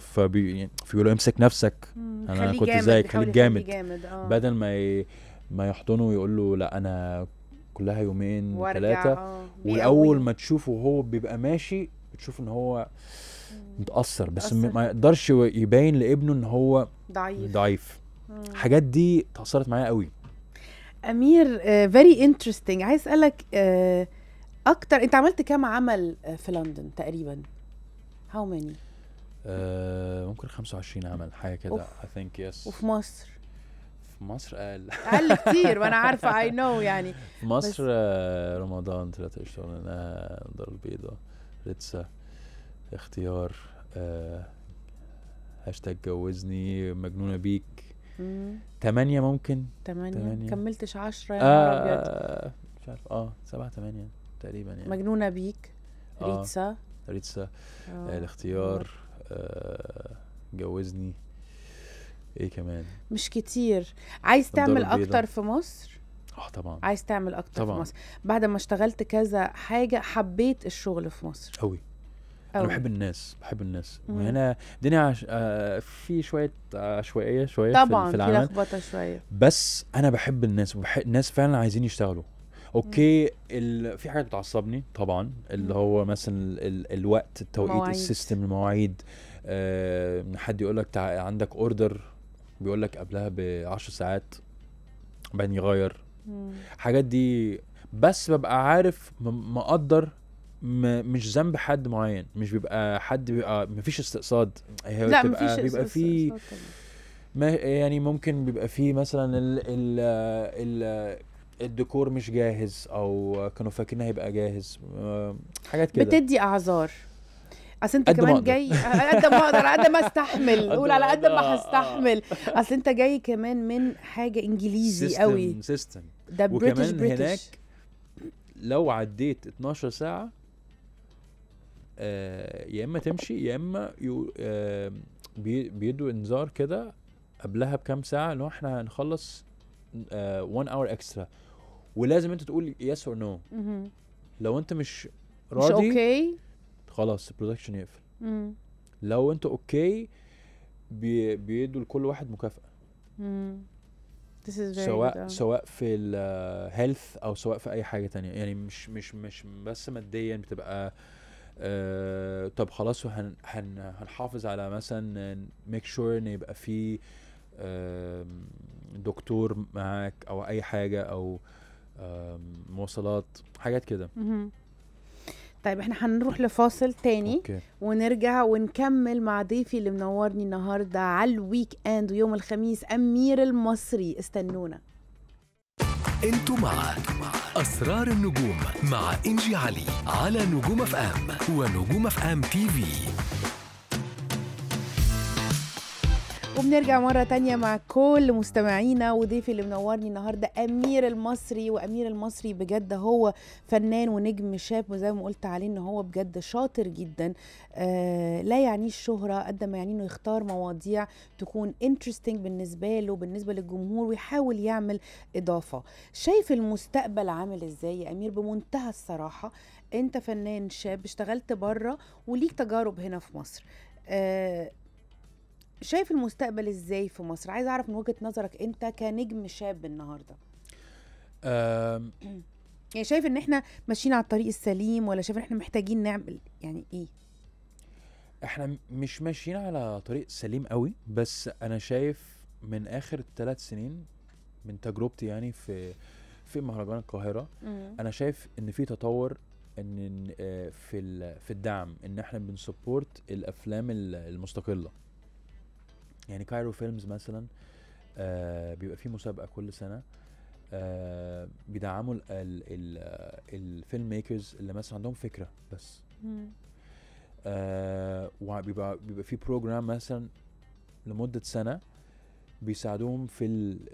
فبي يعني له امسك نفسك مم. انا كنت زيك خليك جامد, جامد. آه. بدل ما ي... ما يحضنه ويقول له لا انا كلها يومين ثلاثه آه، واول ما تشوفه وهو بيبقى ماشي بتشوف ان هو متاثر بس ما يقدرش يبين لابنه ان هو ضعيف ضعيف الحاجات دي تاثرت معايا قوي امير فيري uh, انترستنج عايز اسالك uh, اكتر انت عملت كام عمل آه، في لندن تقريبا هاو ماني آه، ممكن 25 عمل حاجه كده اي ثينك يس وفي مصر في مصر اقل اقل كتير وانا عارفه اي نو يعني في مصر بس... آه، رمضان ثلاثة اشهر انا دار البيضاء ريتسا اختيار آه، هاشتاج جوزني مجنونه بيك تمانية ممكن تمانية, كملتش عشرة يا آه مش عارف اه سبعة تمانية تقريبا يعني مجنونة بيك ريتسا آه. ريتسا آه. الاختيار جوزني ايه كمان مش كتير عايز تعمل اكتر في مصر اه طبعا عايز تعمل اكتر طبعا. في مصر بعد ما اشتغلت كذا حاجه حبيت الشغل في مصر قوي انا بحب الناس بحب الناس مم. وهنا الدنيا عش... آه في شويه عشوائيه شويه طبعا في, في العمل طبعا في لخبطه شويه بس انا بحب الناس وبحب الناس فعلا عايزين يشتغلوا اوكي ال... في حاجات بتعصبني طبعا اللي هو مثلا ال... الوقت التوقيت مواعيد. السيستم المواعيد أه... حد يقول لك تع... عندك اوردر بيقول لك قبلها ب 10 ساعات بعدين يغير الحاجات دي بس ببقى عارف مقدر م... مش ذنب حد معين مش بيبقى حد بيبقى مفيش استقصاد هي لا بتبقى مفيش بيبقى في ما يعني ممكن بيبقى فيه مثلا ال ال ال الديكور مش جاهز او كانوا فاكرين هيبقى جاهز آه، حاجات كده بتدي اعذار اصل انت كمان جاي قد ما اقدر قد ما استحمل قول على قد ما هستحمل اصل انت جاي كمان من حاجه انجليزي سيستم قوي سيستم ده بريتش بريتش هناك لو عديت 12 ساعه آه يا اما تمشي يا اما يو آه بيدوا انذار كده قبلها بكام ساعه ان احنا هنخلص 1 اور اكسترا ولازم انت تقول يس اور نو لو انت مش راضي مش اوكي خلاص البرودكشن يقفل لو انت اوكي بي بيدوا لكل واحد مكافاه سواء dumb. سواء في الهيلث او سواء في اي حاجه تانية يعني مش مش مش بس ماديا بتبقى آه طب خلاص هن هن هنحافظ على مثلا ميك شور sure ان يبقى في آه دكتور معاك او اي حاجه او آه مواصلات حاجات كده طيب احنا هنروح لفاصل تاني أوكي. ونرجع ونكمل مع ضيفي اللي منورني النهارده على الويك اند ويوم الخميس امير المصري استنونا انتوا مع اسرار النجوم مع انجي علي على نجوم اف ام ونجوم اف ام تي في وبنرجع مرة تانية مع كل مستمعينا وضيفي اللي منورني النهاردة أمير المصري وأمير المصري بجد هو فنان ونجم شاب وزي ما قلت عليه إن هو بجد شاطر جدا آه لا يعنيه الشهرة قد ما يعنيه إنه يختار مواضيع تكون انترستنج بالنسبة له بالنسبة للجمهور ويحاول يعمل إضافة شايف المستقبل عامل إزاي يا أمير بمنتهى الصراحة أنت فنان شاب اشتغلت بره وليك تجارب هنا في مصر آه شايف المستقبل ازاي في مصر عايز اعرف من وجهه نظرك انت كنجم شاب النهارده يعني شايف ان احنا ماشيين على الطريق السليم ولا شايف ان احنا محتاجين نعمل يعني ايه احنا مش ماشيين على طريق سليم قوي بس انا شايف من اخر ثلاث سنين من تجربتي يعني في في مهرجان القاهره انا شايف ان في تطور ان آه، في في الدعم ان احنا بنسبورت الافلام المستقله يعني كايرو فيلمز مثلا آه بيبقى فيه مسابقه كل سنه آه بيدعموا ال ال ال الفيلم ميكرز اللي مثلا عندهم فكره بس آه وبيبقى بيبقى في بروجرام مثلا لمده سنه بيساعدوهم في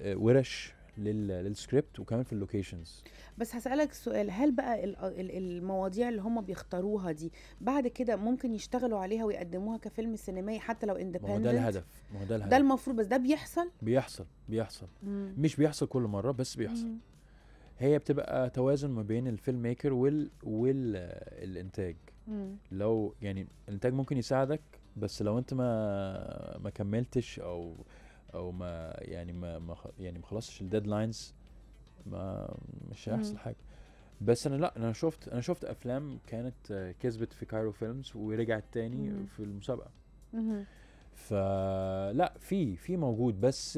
الورش آه، للسكريبت وكمان في اللوكيشنز بس هسألك سؤال هل بقى المواضيع اللي هم بيختاروها دي بعد كده ممكن يشتغلوا عليها ويقدموها كفيلم سينمائي حتى لو اندبندنت ما هو ده الهدف ما هو ده الهدف ده المفروض بس ده بيحصل بيحصل بيحصل مم. مش بيحصل كل مرة بس بيحصل مم. هي بتبقى توازن ما بين الفيلم ميكر وال والانتاج لو يعني الانتاج ممكن يساعدك بس لو انت ما ما كملتش او او ما يعني ما, ما يعني ما خلصش الديدلاينز ما مش هيحصل حاجه بس انا لا انا شفت انا شفت افلام كانت كسبت في كايرو فيلمز ورجعت تاني مم. في المسابقه فلا في في موجود بس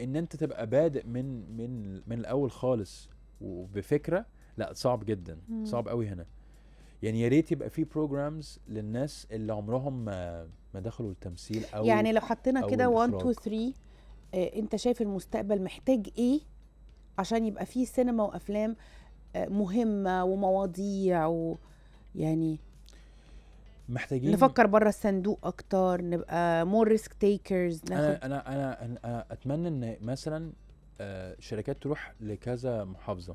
ان انت تبقى بادئ من من من الاول خالص وبفكره لا صعب جدا صعب قوي هنا يعني يا ريت يبقى في بروجرامز للناس اللي عمرهم ما ما دخلوا التمثيل او يعني لو حطينا كده 1 2 3 انت شايف المستقبل محتاج ايه عشان يبقى في سينما وافلام آه، مهمه ومواضيع ويعني محتاجين نفكر بره الصندوق اكتر نبقى مور ريسك تيكرز انا انا انا, أنا اتمنى ان مثلا آه، شركات تروح لكذا محافظه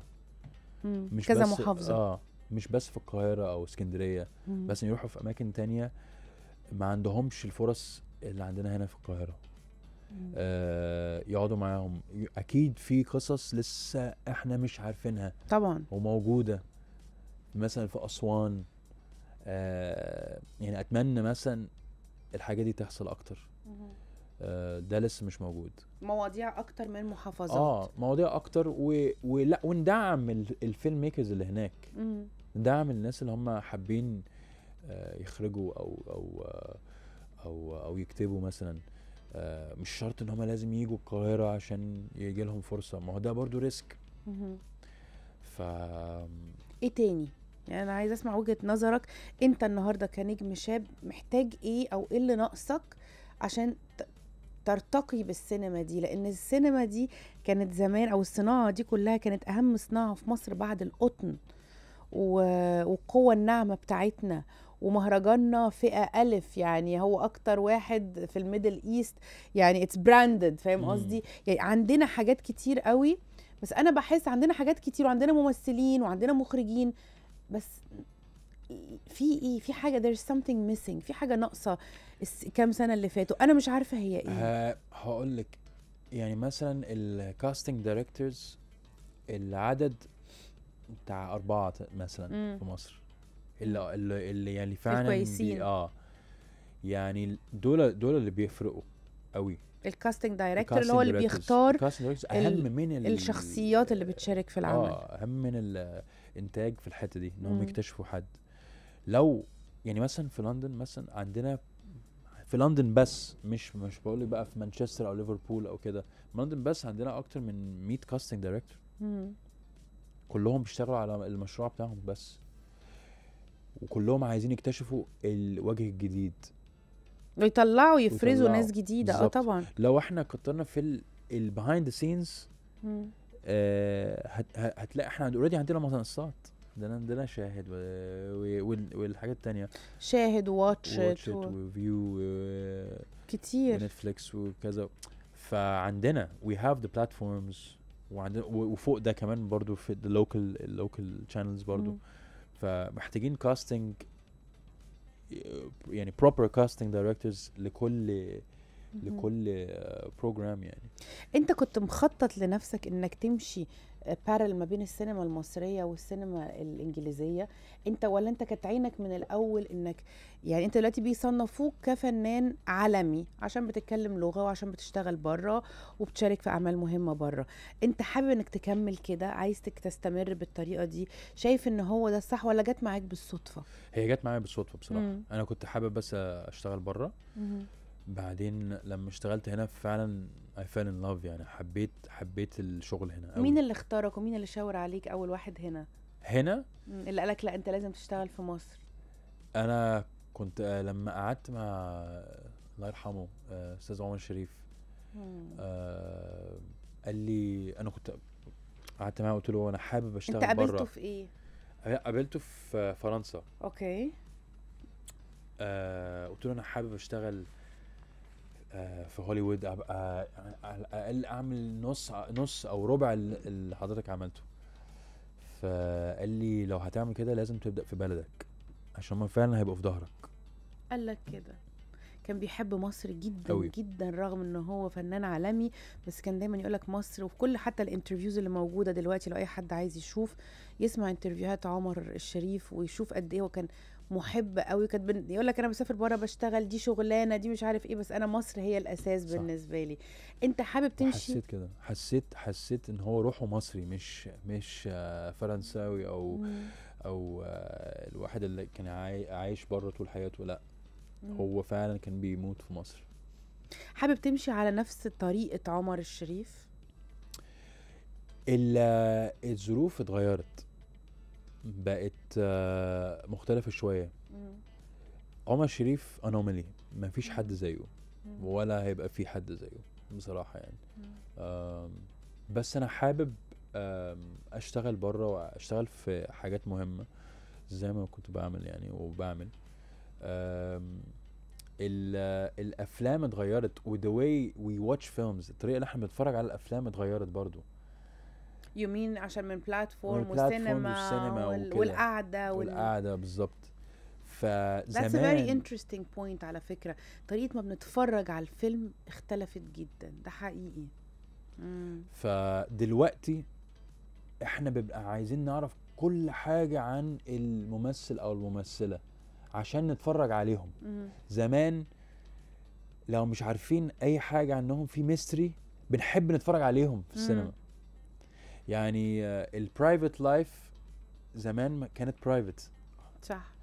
مش كذا بس محافظه اه مش بس في القاهره او اسكندريه بس يروحوا في اماكن تانية ما عندهمش الفرص اللي عندنا هنا في القاهره آه يقعدوا معاهم اكيد في قصص لسه احنا مش عارفينها طبعا وموجوده مثلا في اسوان آه يعني اتمنى مثلا الحاجه دي تحصل اكتر مم. آه، ده لسه مش موجود مواضيع اكتر من محافظات اه مواضيع اكتر و... ولا وندعم الفيلم ميكرز اللي هناك مم. ندعم الناس اللي هم حابين آه، يخرجوا او او آه، او او يكتبوا مثلا مش شرط ان هم لازم يجوا القاهره عشان يجي لهم فرصه ما هو ده برضو ريسك ف ايه تاني يعني انا عايز اسمع وجهه نظرك انت النهارده كنجم شاب محتاج ايه او ايه اللي ناقصك عشان ترتقي بالسينما دي لان السينما دي كانت زمان او الصناعه دي كلها كانت اهم صناعه في مصر بعد القطن والقوه الناعمه بتاعتنا ومهرجاننا فئه الف يعني هو اكتر واحد في الميدل ايست يعني اتس براندد فاهم قصدي يعني عندنا حاجات كتير قوي بس انا بحس عندنا حاجات كتير وعندنا ممثلين وعندنا مخرجين بس في ايه في حاجه there's something missing في حاجه ناقصه كام سنه اللي فاتوا انا مش عارفه هي ايه هقول لك يعني مثلا الكاستنج دايركتورز العدد بتاع اربعه مثلا مم. في مصر اللي اللي يعني فعلا دي اه يعني دول دول اللي بيفرقوا قوي الكاستنج دايركتور اللي هو اللي بيختار اهم من الشخصيات اللي بتشارك في العمل اه اهم من الانتاج في الحته دي انهم يكتشفوا حد لو يعني مثلا في لندن مثلا عندنا في لندن بس مش مش بقول بقى في مانشستر او ليفربول او كده لندن بس عندنا اكتر من 100 كاستنج دايركتور كلهم بيشتغلوا على المشروع بتاعهم بس وكلهم عايزين يكتشفوا الوجه الجديد ويطلعوا يفرزوا ناس جديده اه طبعا لو احنا كترنا في البيهايند سينز آه هتلاقي احنا اوريدي عندنا منصات ده انا عندنا شاهد و... والحاجات التانية شاهد واتش وفيو و... كتير ونتفليكس وكذا فعندنا وي هاف ذا بلاتفورمز وعندنا وفوق ده كمان برضو في اللوكال اللوكال شانلز برضو فمحتاجين كاستنج يعني بروبر كاستنج دايركتورز لكل لكل بروجرام آه، يعني انت كنت مخطط لنفسك انك تمشي بارل ما بين السينما المصريه والسينما الانجليزيه انت ولا انت كانت عينك من الاول انك يعني انت دلوقتي بيصنفوك كفنان عالمي عشان بتتكلم لغه وعشان بتشتغل بره وبتشارك في اعمال مهمه بره انت حابب انك تكمل كده عايز تستمر بالطريقه دي شايف ان هو ده الصح ولا جت معاك بالصدفه هي جت معايا بالصدفه بصراحه مم. انا كنت حابب بس اشتغل بره بعدين لما اشتغلت هنا فعلا I fell in love يعني حبيت حبيت الشغل هنا أوي. مين اللي اختارك ومين اللي شاور عليك اول واحد هنا هنا اللي قالك لا انت لازم تشتغل في مصر انا كنت آه، لما قعدت مع آه، الله يرحمه آه، استاذ عمر شريف آه قال لي انا كنت قعدت معاه قلت له انا حابب اشتغل بره انت قابلته في ايه قابلته في فرنسا اوكي آه قلت له انا حابب اشتغل آه، في هوليوود ابقى آه، يعني على الاقل اعمل نص نص او ربع اللي حضرتك عملته فقال لي لو هتعمل كده لازم تبدا في بلدك عشان هم فعلا هيبقوا في ظهرك قال لك كده كان بيحب مصر جدا أوي. جدا رغم ان هو فنان عالمي بس كان دايما يقول لك مصر وفي كل حتى الانترفيوز اللي موجوده دلوقتي لو اي حد عايز يشوف يسمع انترفيوهات عمر الشريف ويشوف قد ايه هو كان محب قوي كانت بن... يقول لك انا بسافر بره بشتغل دي شغلانه دي مش عارف ايه بس انا مصر هي الاساس صح. بالنسبه لي انت حابب تمشي حسيت كده حسيت حسيت ان هو روحه مصري مش مش فرنساوي او مم. او الواحد اللي كان عايش بره طول حياته لا مم. هو فعلا كان بيموت في مصر حابب تمشي على نفس طريقه عمر الشريف الظروف اتغيرت بقت آه، مختلفه شويه عمر شريف انومالي ما فيش حد زيه ولا هيبقى في حد زيه بصراحه يعني بس انا حابب اشتغل بره واشتغل في حاجات مهمه زي ما كنت بعمل يعني وبعمل الافلام اتغيرت وذا واي وي واتش فيلمز الطريقه اللي احنا بنتفرج على الافلام اتغيرت برضو يومين عشان من بلاتفورم والسينما, والسينما والقعده وال... والقعده بالظبط فزمان That's a very interesting point على فكرة طريقة ما بنتفرج على الفيلم اختلفت جدا ده حقيقي مم. فدلوقتي احنا بنبقى عايزين نعرف كل حاجة عن الممثل او الممثلة عشان نتفرج عليهم مم. زمان لو مش عارفين اي حاجة عنهم في ميستري بنحب نتفرج عليهم في السينما مم. يعني آه، البرايفت لايف زمان كانت برايفت صح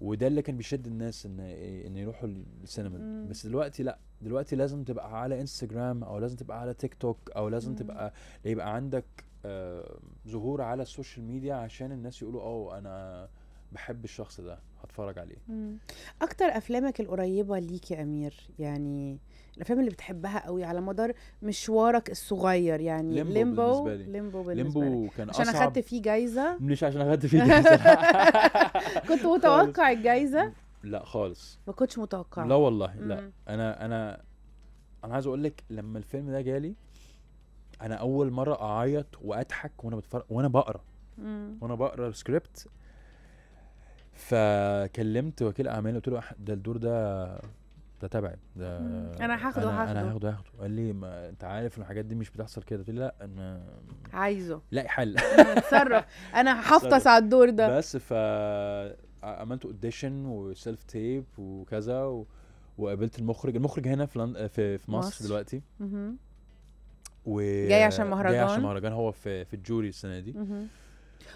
وده اللي كان بيشد الناس ان إيه، ان يروحوا السينما مم. بس دلوقتي لا دلوقتي لازم تبقى على انستجرام او لازم تبقى على تيك توك او لازم مم. تبقى يبقى عندك آه ظهور على السوشيال ميديا عشان الناس يقولوا اه انا بحب الشخص ده هتفرج عليه مم. اكتر افلامك القريبه ليك يا امير يعني الافلام اللي بتحبها قوي على مدار مشوارك الصغير يعني ليمبو ليمبو بالنسبه لي ليمبو, بالنسبة ليمبو لي. كان عشان اصعب اخدت فيه جايزه مش عشان اخدت فيه جايزه كنت متوقع الجايزه لا خالص ما كنتش متوقع لا والله لا انا انا انا عايز اقول لك لما الفيلم ده جالي انا اول مره اعيط واضحك وانا بتفرج وانا بقرا وانا بقرا السكريبت فكلمت وكيل اعمال قلت له ده الدور ده ده تبعي ده انا هاخده هاخده انا هاخده هاخده قال لي ما انت عارف ان الحاجات دي مش بتحصل كده قلت له لا انا عايزه لاقي حل اتصرف انا هحفطس على الدور ده بس ف عملت اوديشن وسيلف تيب وكذا و... وقابلت المخرج المخرج هنا في لن... في, في مصر, مصر. دلوقتي و جاي عشان مهرجان جاي عشان مهرجان هو في في الجوري السنه دي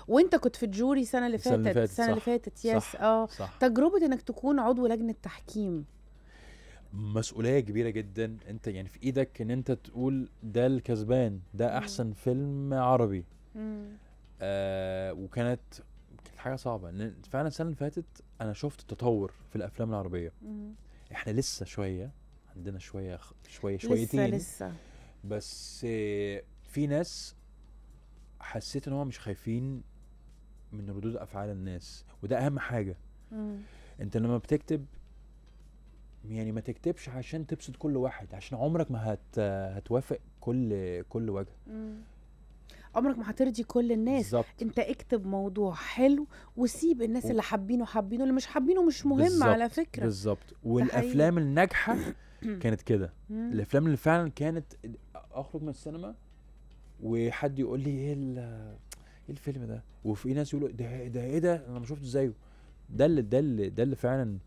وانت كنت في الجوري السنه اللي فاتت السنه اللي فاتت, السنة اللي فاتت يس اه تجربه انك تكون عضو لجنه تحكيم مسؤوليه كبيره جدا انت يعني في ايدك ان انت تقول ده الكسبان ده احسن مم. فيلم عربي آه وكانت كانت حاجه صعبه لان فعلا السنه اللي فاتت انا شفت تطور في الافلام العربيه مم. احنا لسه شويه عندنا شويه شويه شويتين لسه لسه بس في ناس حسيت ان هم مش خايفين من ردود افعال الناس وده اهم حاجه مم. انت لما بتكتب يعني ما تكتبش عشان تبسط كل واحد عشان عمرك ما هت هتوافق كل كل وجه مم. عمرك ما هترضي كل الناس بالزبط. انت اكتب موضوع حلو وسيب الناس و... اللي حابينه حابينه اللي مش حابينه مش مهم بالزبط. على فكره بالظبط والافلام الناجحه كانت كده الافلام اللي فعلا كانت اخرج من السينما وحد يقول لي ايه ال ايه الفيلم ده وفي ناس يقولوا ده ده ايه ده انا ما شفتش زيه ده اللي ده اللي ده اللي فعلا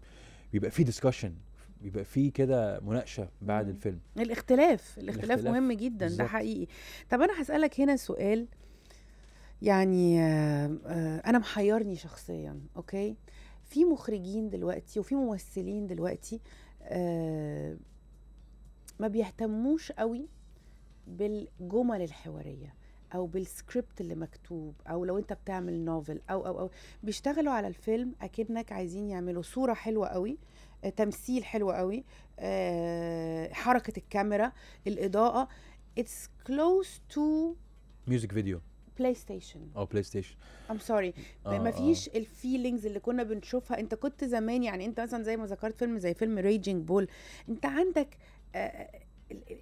بيبقى فيه ديسكشن بيبقى في كده مناقشه بعد الفيلم الاختلاف الاختلاف, الاختلاف مهم جدا بالزبط. ده حقيقي طب انا هسالك هنا سؤال يعني آه، آه، انا محيرني شخصيا اوكي في مخرجين دلوقتي وفي ممثلين دلوقتي آه، ما بيهتموش قوي بالجمل الحواريه او بالسكريبت اللي مكتوب او لو انت بتعمل نوفل او او او بيشتغلوا على الفيلم اكنك عايزين يعملوا صوره حلوه قوي تمثيل حلو قوي آه، حركه الكاميرا الاضاءه اتس كلوز تو ميوزك فيديو بلاي ستيشن او بلاي ستيشن ام سوري ما آه. فيش الفيلينجز اللي كنا بنشوفها انت كنت زمان يعني انت مثلا زي ما ذكرت فيلم زي فيلم ريجينج بول انت عندك آه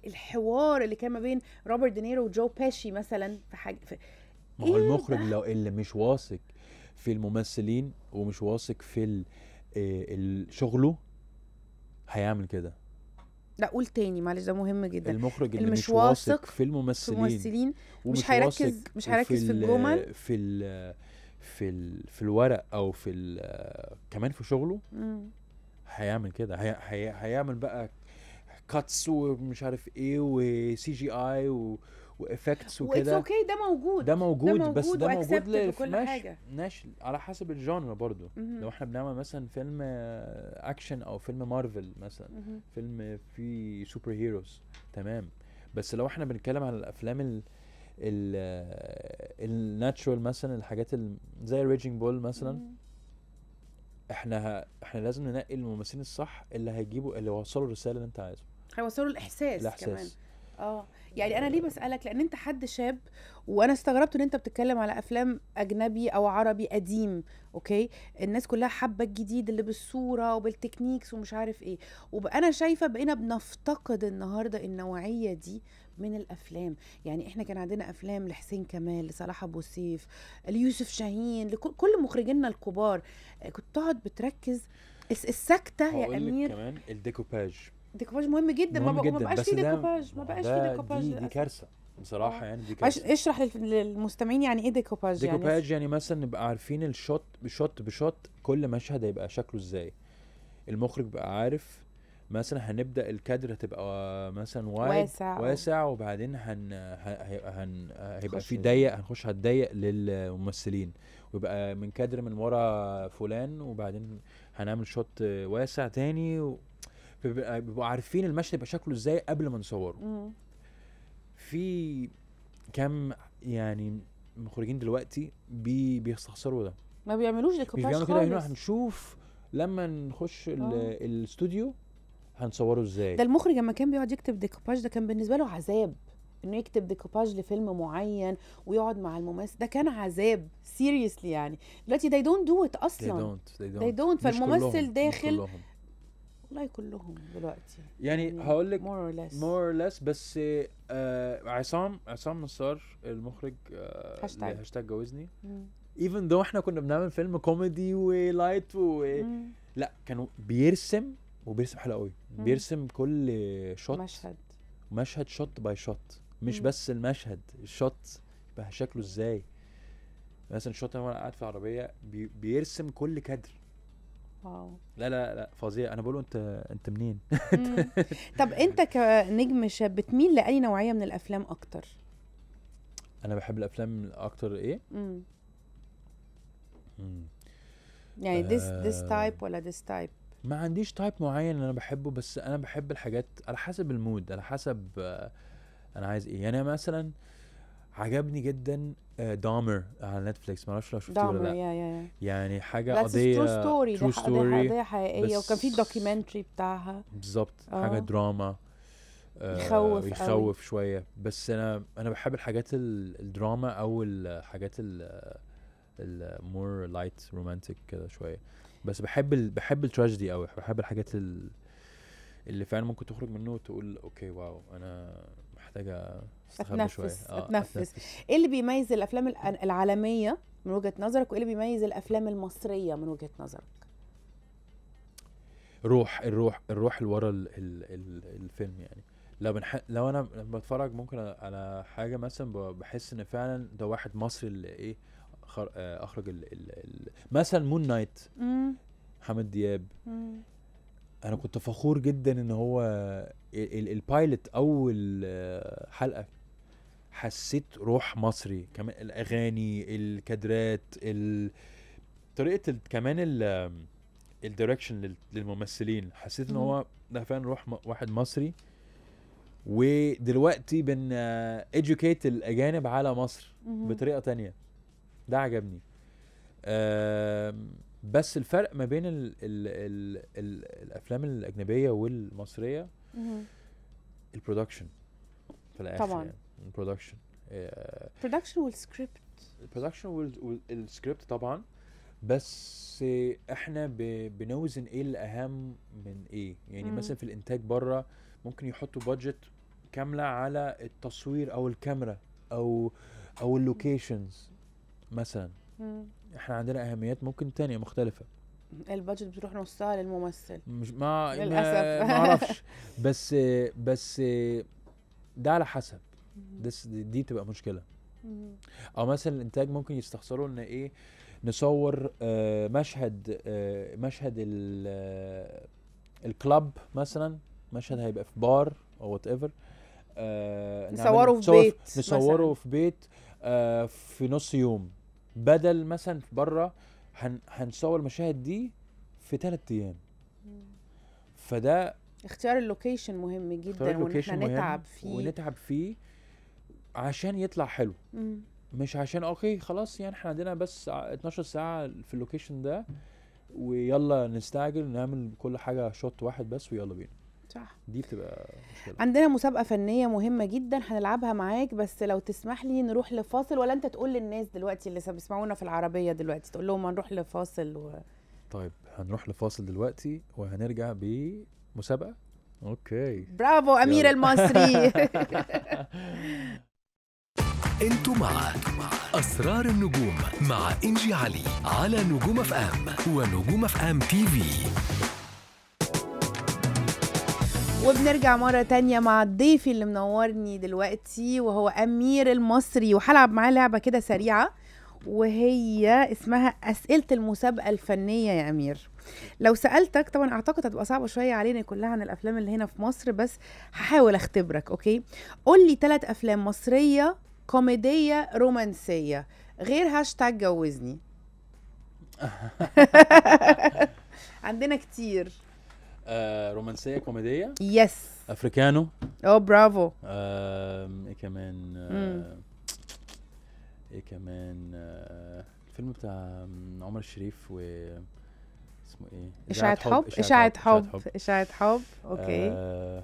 الحوار اللي كان ما بين روبرت دينيرو وجو باشي مثلا في حاجه في ما هو إيه المخرج لو اللي مش واثق في الممثلين ومش واثق في آه، شغله هيعمل كده لا قول تاني معلش ده مهم جدا المخرج اللي, مش واثق في الممثلين, في الممثلين مش هيركز مش هيركز في الجمل في الـ في الـ في الورق او في كمان في شغله هيعمل كده هي هي هيعمل بقى كاتس ومش عارف ايه وسي جي اي و وافكتس وكده اوكي ده موجود ده موجود بس ده موجود لكل حاجه ماشي على حسب الجانر برضو لو احنا بنعمل مثلا فيلم اكشن آه، او فيلم مارفل مثلا فيلم فيه سوبر هيروز تمام بس لو احنا بنتكلم على الافلام ال الناتشورال آه، مثلا الحاجات زي ريجنج بول مثلا احنا ه... احنا لازم ننقي الممثلين الصح اللي هيجيبوا اللي هيوصلوا الرساله اللي انت عايزها هيوصلوا الاحساس, الإحساس. كمان اه يعني انا ليه بسالك لان انت حد شاب وانا استغربت ان انت بتتكلم على افلام اجنبي او عربي قديم اوكي الناس كلها حابه الجديد اللي بالصوره وبالتكنيكس ومش عارف ايه وانا شايفه بقينا بنفتقد النهارده النوعيه دي من الافلام يعني احنا كان عندنا افلام لحسين كمال لصلاح ابو سيف ليوسف شاهين لكل مخرجينا الكبار آه، كنت تقعد بتركز السكته يا امير كمان الديكوباج ديكوباج مهم جدا مهم ما, جداً. بقاش فيه ديكوباج ما بقاش فيه ديكوباج دي, دي كارثه بصراحه آه. يعني دي كارثه اشرح للمستمعين يعني ايه ديكوباج يعني ديكوباج يعني مثلا نبقى عارفين الشوت بشوت بشوت كل مشهد هيبقى شكله ازاي المخرج بقى عارف مثلا هنبدا الكادر هتبقى مثلا وايد واسع واسع وبعدين هن هن هيبقى في ضيق هنخش هتضيق للممثلين ويبقى من كادر من ورا فلان وبعدين هنعمل شوت واسع تاني بيبقوا عارفين المشهد يبقى شكله ازاي قبل ما نصوره في كام يعني مخرجين دلوقتي بي بيستخسروا ده ما بيعملوش ديكوباج خالص بيعملوا كده هنشوف لما نخش الاستوديو آه. هنصوره ازاي ده المخرج لما كان بيقعد يكتب ديكوباج ده كان بالنسبه له عذاب انه يكتب ديكوباج لفيلم معين ويقعد مع الممثل ده كان عذاب سيريسلي يعني دلوقتي they don't do it اصلا they don't they don't, they don't. فالممثل داخل والله كلهم دلوقتي يعني هقول لك مور اور ليس مور اور ليس بس آه عصام عصام نصار المخرج آه هاشتاج هاشتاج جوزني ايفن دو احنا كنا بنعمل فيلم كوميدي ولايت و لا كانوا بيرسم وبيرسم حلو قوي بيرسم كل شوت مشهد مشهد شوت باي شوت مش بس المشهد الشوت يبقى شكله ازاي مثلا الشوت انا قاعد في العربيه بيرسم كل كادر واو لا لا لا فظيع انا بقول انت انت منين طب انت كنجم شاب بتميل لاي نوعيه من الافلام اكتر انا بحب الافلام اكتر ايه امم يعني ذس ذس تايب ولا ذس تايب ما عنديش تايب معين انا بحبه بس انا بحب الحاجات على حسب المود على حسب آه، انا عايز ايه يعني مثلا آه عجبني جدا دامر آه، على نتفليكس ما اعرفش لو شفتيه ولا لا يا يا. يعني حاجه قضيه ترو ستوري قضيه حقيقيه وكان في دوكيومنتري بتاعها بالظبط آه. حاجه دراما آه، يخوف يخوف شويه بس انا انا بحب الحاجات الدراما او الحاجات المور لايت رومانتك كده شويه بس بحب ال بحب التراجيدي قوي بحب الحاجات اللي فعلا ممكن تخرج منه وتقول اوكي واو انا محتاجه استخبى شويه آه أتنفس. اتنفس ايه اللي بيميز الافلام العالميه من وجهه نظرك وايه اللي بيميز الافلام المصريه من وجهه نظرك روح الروح الروح اللي ورا الفيلم يعني لو بنح... لو انا بتفرج ممكن على حاجه مثلا بحس ان فعلا ده واحد مصري اللي ايه خر... آه، اخرج ال... ال... ال... مثلا مون نايت محمد دياب مم. انا كنت فخور جدا ان هو البايلوت اول آه، حلقه حسيت روح مصري كمان الاغاني الكادرات ال... طريقه ال... كمان ال... الدايركشن للممثلين حسيت ان هو ده فعلا روح واحد مصري ودلوقتي بن ايدوكيت آه، الاجانب على مصر بطريقه تانية ده عجبني بس الفرق ما بين الـ ال ال ال الافلام الاجنبيه والمصريه البرودكشن في الاخر طبعا البرودكشن البرودكشن والسكريبت البرودكشن والسكريبت طبعا بس احنا بنوزن ايه الاهم من ايه يعني مم. Mm-hmm. مثلا في الانتاج بره ممكن يحطوا بادجت كامله على التصوير او الكاميرا او او اللوكيشنز مثلا مم. Mm-hmm. احنا عندنا اهميات ممكن تانية مختلفه البادجت بتروح نصها للممثل مش ما للاسف ما اعرفش بس بس ده على حسب دي, دي بتبقى مشكله او مثلا الانتاج ممكن يستخسروا ان ايه نصور آه مشهد آه مشهد آه، الكلاب مثلا مشهد هيبقى في بار او وات ايفر آه، نصوره في بيت نصوره مثلاً. في بيت آه في نص يوم بدل مثلا في بره هن هنصور المشاهد دي في ثلاث ايام فده اختيار اللوكيشن مهم جدا وان احنا نتعب فيه ونتعب فيه عشان يطلع حلو مم. مش عشان اوكي خلاص يعني احنا عندنا بس 12 ساعه في اللوكيشن ده ويلا نستعجل نعمل كل حاجه شوت واحد بس ويلا بينا صح دي بتبقى مشكله عندنا مسابقه فنيه مهمه جدا هنلعبها معاك بس لو تسمح لي نروح لفاصل ولا انت تقول للناس دلوقتي اللي بيسمعونا في العربيه دلوقتي تقول لهم هنروح لفاصل و... طيب هنروح لفاصل دلوقتي وهنرجع بمسابقه اوكي برافو امير المصري انتوا مع اسرار النجوم مع انجي علي على نجوم اف ام ونجوم اف ام تي في وبنرجع مرة تانية مع الضيف اللي منورني دلوقتي وهو أمير المصري وهلعب معاه لعبة كده سريعة وهي اسمها أسئلة المسابقة الفنية يا أمير لو سألتك طبعا أعتقد هتبقى صعبة شوية علينا كلها عن الأفلام اللي هنا في مصر بس هحاول أختبرك أوكي قول لي ثلاث أفلام مصرية كوميدية رومانسية غير هاشتاج جوزني عندنا كتير آه، رومانسيه كوميديه يس افريكانو oh, او برافو ايه كمان آه، ايه كمان آه، الفيلم بتاع عمر الشريف و اسمه ايه اشاعة حب اشاعة حب اشاعة حب اوكي ايه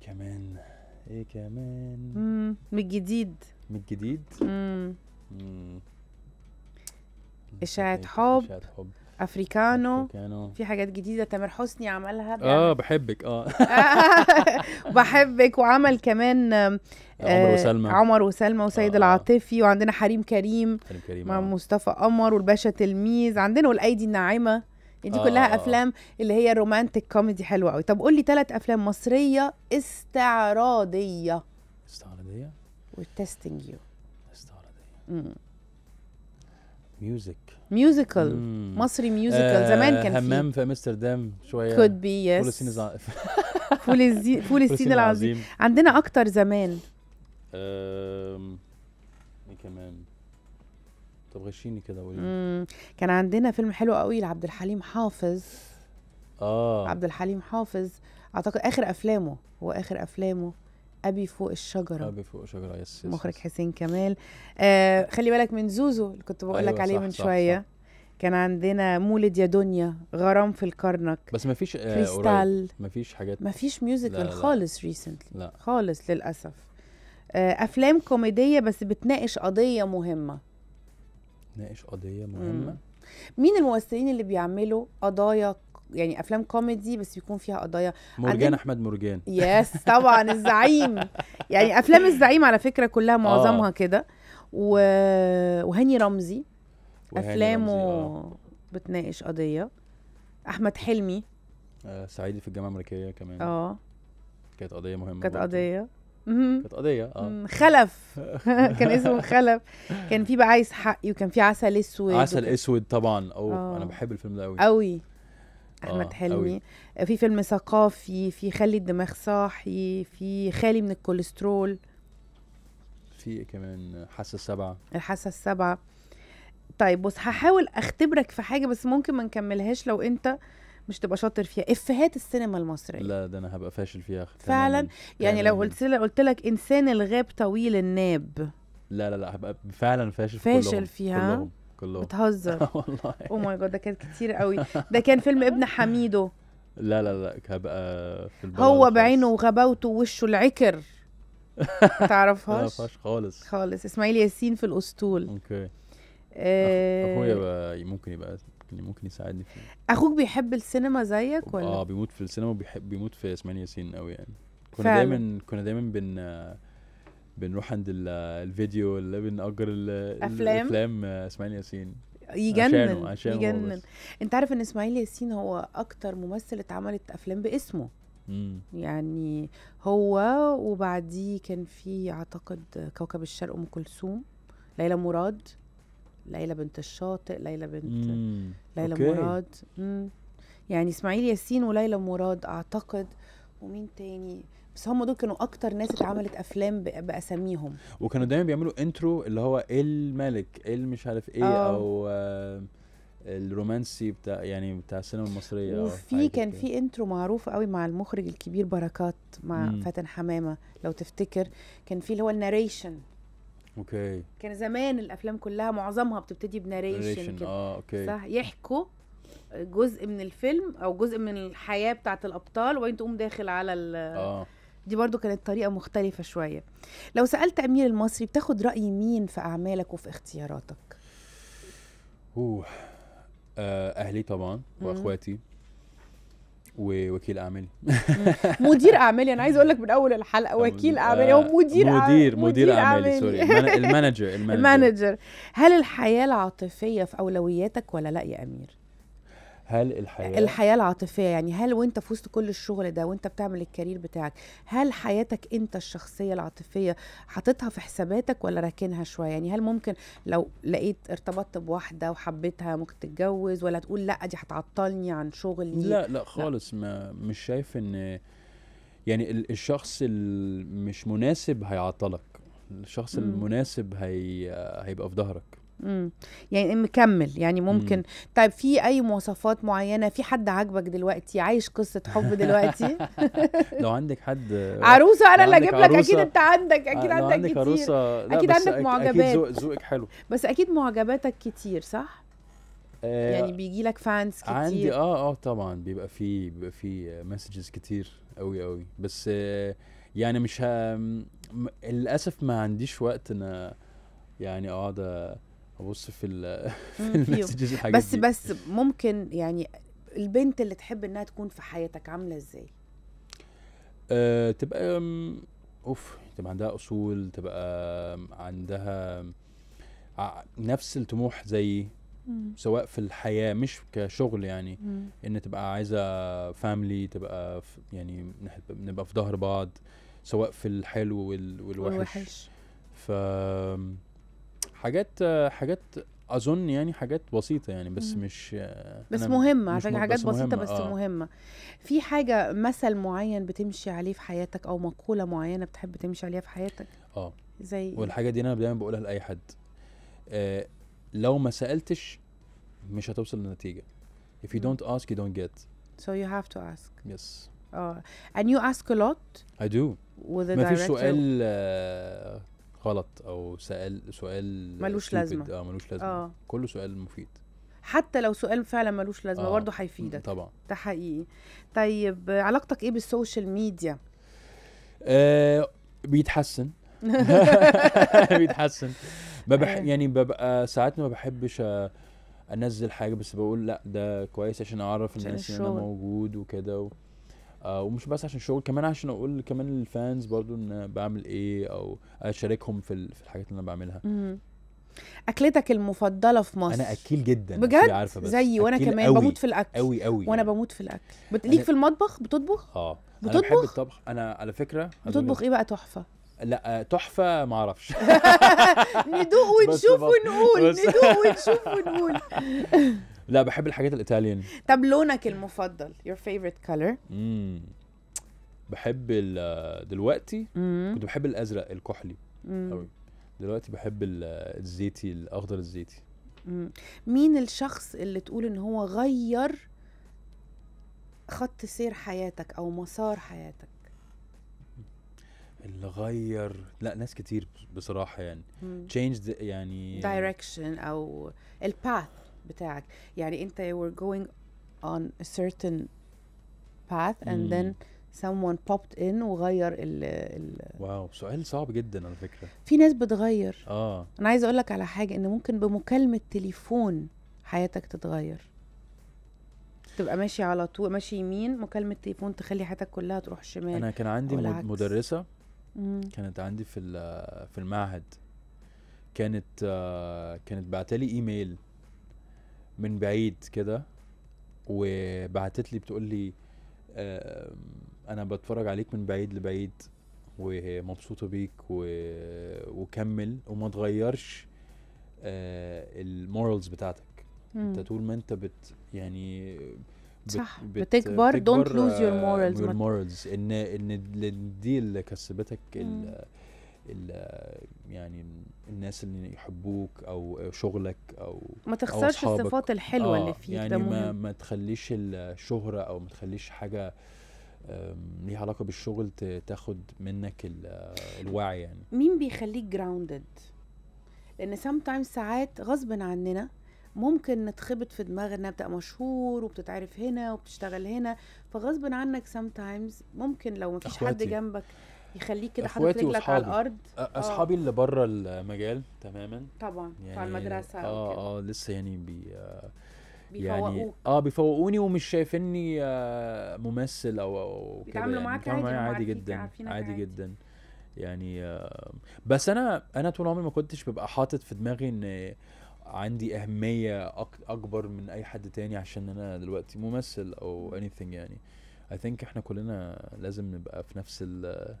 كمان ايه كمان امم من الجديد من الجديد امم اشاعة حب اشاعة حب افريكانو أفريكانو. في حاجات جديده تامر حسني عملها اه بحبك اه بحبك وعمل كمان عمر آه، وسلمى عمر وسلمى وسيد آه،, آه. العاطفي وعندنا حريم كريم, حريم كريم مع آه. مصطفى قمر والباشا تلميذ عندنا والايدي الناعمه دي آه. كلها افلام اللي هي الرومانتك كوميدي حلوه قوي طب قول لي ثلاث افلام مصريه استعراضيه استعراضيه وتستنج يو استعراضيه ميوزك ميوزيكال مصري ميوزيكال آه، زمان كان همام في امستردام شويه كود بي يس فول الصين فول فول الصين العظيم عندنا اكتر زمان ايه كمان طب غشيني كده قولي كان عندنا فيلم حلو قوي لعبد الحليم حافظ اه عبد الحليم حافظ اعتقد اخر افلامه هو اخر افلامه ابي فوق الشجره ابي فوق الشجره يس, يس مخرج حسين كمال آه خلي بالك من زوزو اللي كنت بقول لك أيوة عليه من صح شويه صح. كان عندنا مولد يا دنيا غرام في الكرنك بس مفيش آه، كريستال آه مفيش حاجات مفيش ميوزيكال خالص ريسنتلي خالص للاسف آه افلام كوميديه بس بتناقش قضيه مهمه تناقش قضيه مهمه مم. مين الممثلين اللي بيعملوا قضايا يعني افلام كوميدي بس بيكون فيها قضايا مرجان عندي... احمد مرجان يس طبعا الزعيم يعني افلام الزعيم على فكره كلها آه. معظمها آه. كده و... وهاني رمزي افلامه و... آه. بتناقش قضيه احمد حلمي آه سعيدي في الجامعه الامريكيه كمان اه كانت قضيه مهمه كانت قضيه كانت قضيه اه خلف كان اسمه خلف كان في بقى عايز حقي وكان في عسل اسود عسل اسود طبعا او أوه. آه. انا بحب الفيلم ده قوي قوي احمد آه حلمي أوي. في فيلم ثقافي في خلي الدماغ صاحي في خالي من الكوليسترول في إيه كمان حاسه السبعه الحاسه السبعه طيب بص هحاول اختبرك في حاجه بس ممكن ما نكملهاش لو انت مش تبقى شاطر فيها افهات السينما المصريه لا ده انا هبقى فاشل فيها فعلا يعني لو قلت لك قلت لك انسان الغاب طويل الناب لا لا لا هبقى فعلا فاشل فاشل كلهم. فيها كلهم. كله بتهزر والله او ماي جاد ده كان كتير قوي ده كان فيلم ابن حميدو لا لا لا هبقى في هو بعينه وغباوته ووشه العكر تعرفهاش خالص خالص اسماعيل ياسين في الاسطول اوكي آه، اخويا ممكن يبقى ممكن يساعدني فيه اخوك بيحب السينما زيك ولا اه بيموت في السينما وبيحب بيموت في اسماعيل ياسين قوي يعني كنا فعلا. دايما كنا دايما بن بنروح عند الفيديو اللي بنأجر الافلام افلام آه، اسماعيل ياسين يجنن عشانه عشانه يجنن انت عارف ان اسماعيل ياسين هو اكتر ممثل اتعملت افلام باسمه مم. يعني هو وبعديه كان في اعتقد كوكب الشرق ام كلثوم ليلى مراد ليلى بنت الشاطئ ليلى بنت ليلى مراد مم. يعني اسماعيل ياسين وليلى مراد اعتقد ومين تاني بس هم دول كانوا اكتر ناس اتعملت افلام باساميهم وكانوا دايما بيعملوا انترو اللي هو إيه الملك إيه المش عارف ايه أوه. او آه، الرومانسي بتاع يعني بتاع السينما المصريه وفي كان في انترو معروف قوي مع المخرج الكبير بركات مع مم. فاتن حمامه لو تفتكر كان في اللي هو الناريشن اوكي كان زمان الافلام كلها معظمها بتبتدي بناريشن كده اه اوكي صح يحكوا جزء من الفيلم او جزء من الحياه بتاعت الابطال وبعدين تقوم داخل على ال آه. دي برضو كانت طريقة مختلفة شوية لو سألت أمير المصري بتاخد رأي مين في أعمالك وفي اختياراتك؟ أوه. آه، أهلي طبعا وأخواتي ووكيل اعمالي مدير اعمالي انا عايز اقول لك من اول الحلقه وكيل اعمالي هو مدير آه، مدير مدير اعمالي سوري المانجر المانجر هل الحياه العاطفيه في اولوياتك ولا لا يا امير هل الحياه الحياه العاطفيه يعني هل وانت في وسط كل الشغل ده وانت بتعمل الكارير بتاعك هل حياتك انت الشخصيه العاطفيه حاططها في حساباتك ولا راكنها شويه يعني هل ممكن لو لقيت ارتبطت بواحده وحبيتها ممكن تتجوز ولا تقول لا دي هتعطلني عن شغلي لا لا خالص لا. ما مش شايف ان يعني الشخص المش مناسب هيعطلك الشخص مم. المناسب هي... هيبقى في ظهرك يعني مكمل يعني ممكن مم. طيب في اي مواصفات معينه في حد عاجبك دلوقتي عايش قصه حب دلوقتي لو عندك حد عروسه انا اللي اجيب لك اكيد انت عندك آه، اكيد عندك, عندك كتير عروسة اكيد عندك معجبات اكيد ذوقك حلو بس اكيد معجباتك كتير صح آه، يعني بيجي لك فانز كتير عندي اه اه طبعا بيبقى في بيبقى في مسجز كتير قوي قوي بس آه، يعني مش للاسف ما عنديش وقت انا يعني اقعد آه ابص في ال في المسجز بس دي. بس ممكن يعني البنت اللي تحب انها تكون في حياتك عامله ازاي أه تبقى اوف تبقى عندها اصول تبقى عندها آه، نفس الطموح زي مم. سواء في الحياه مش كشغل يعني مم. ان تبقى عايزه فاملي تبقى يعني نبقى في ظهر بعض سواء في الحلو والوحش, والوحش. ف حاجات حاجات اظن يعني حاجات بسيطه يعني بس مش آه، بس مهمه عشان حاجات بس بسيطه مهمة. بس آه. مهمه في حاجه مثل معين بتمشي عليه في حياتك او مقوله معينه بتحب تمشي عليها في حياتك اه زي إيه؟ والحاجه دي انا دايما بقولها لاي حد آه لو ما سالتش مش هتوصل لنتيجه if you don't ask you don't get so you have to ask yes اه and you ask a lot I do ما فيش سؤال آه غلط او سال سؤال ملوش لازمه اه ملوش لازمه آه. كله سؤال مفيد حتى لو سؤال فعلا ملوش لازمه آه. برضه هيفيدك طبعا ده حقيقي طيب علاقتك ايه بالسوشيال ميديا آه بيتحسن بيتحسن ببح آه. يعني ببقى ساعات ما بحبش انزل حاجه بس بقول لا ده كويس عشان اعرف الناس ان انا موجود وكده و... آه، ومش بس عشان الشغل كمان عشان اقول كمان للفانز برضو ان بعمل ايه او اشاركهم في في الحاجات اللي انا بعملها اكلتك المفضله في مصر انا اكيل جدا بجد عارفه بس زيي وانا كمان أوي. بموت في الاكل قوي قوي وانا يعني. بموت في الاكل بت... ليك أنا... في المطبخ بتطبخ اه بتطبخ انا بحب الطبخ انا على فكره بتطبخ ايه بقى تحفه لا آه، تحفه ما اعرفش ندوق ونشوف ونقول ندوق ونشوف ونقول لا بحب الحاجات الايطاليان طب لونك المفضل your favorite color امم بحب دلوقتي مم. كنت بحب الازرق الكحلي قوي دلوقتي بحب الزيتي الاخضر الزيتي مين الشخص اللي تقول ان هو غير خط سير حياتك او مسار حياتك اللي غير لا ناس كتير بصراحه يعني تشينج يعني دايركشن او الباث بتاعك يعني انت you were going on a certain path and then someone popped in وغير ال ال واو سؤال صعب جدا على فكره في ناس بتغير اه انا عايزه اقول لك على حاجه ان ممكن بمكالمه تليفون حياتك تتغير تبقى ماشي على طول ماشي يمين مكالمه تليفون تخلي حياتك كلها تروح شمال انا كان عندي والعكس. مدرسه مم. كانت عندي في في المعهد كانت آه كانت بعتلي ايميل من بعيد كده وبعتت لي بتقول لي انا بتفرج عليك من بعيد لبعيد ومبسوطه بيك و... وكمل وما تغيرش آه، المورالز بتاعتك مم. انت طول ما انت بت يعني بت صح بت بتكبر دونت لوز يور مورالز يور مورالز ان ان دي اللي كسبتك يعني الناس اللي يحبوك او شغلك او ما تخسرش أو الصفات الحلوه آه اللي فيك يعني ما, ما تخليش الشهره او ما تخليش حاجه ليها علاقه بالشغل تاخد منك الوعي يعني مين بيخليك جراوندد لان سام تايمز ساعات غصب عننا ممكن نتخبط في دماغنا بتبقى مشهور وبتتعرف هنا وبتشتغل هنا فغصب عنك سام تايمز ممكن لو مفيش أخواتي. حد جنبك يخليك كده حاطط رجلك على الارض آه. اصحابي اللي بره المجال تماما طبعا يعني بتاع المدرسه اه وكدا. اه لسه يعني بي آه، يعني اه بيفوقوني ومش شايفيني آه ممثل او او كده يعني معاك عادي, عادي جدا عادي جدا يعني آه بس انا انا طول عمري ما كنتش ببقى حاطط في دماغي ان عندي اهميه أك اكبر من اي حد تاني عشان انا دلوقتي ممثل او اني يعني اي ثينك احنا كلنا لازم نبقى في نفس ال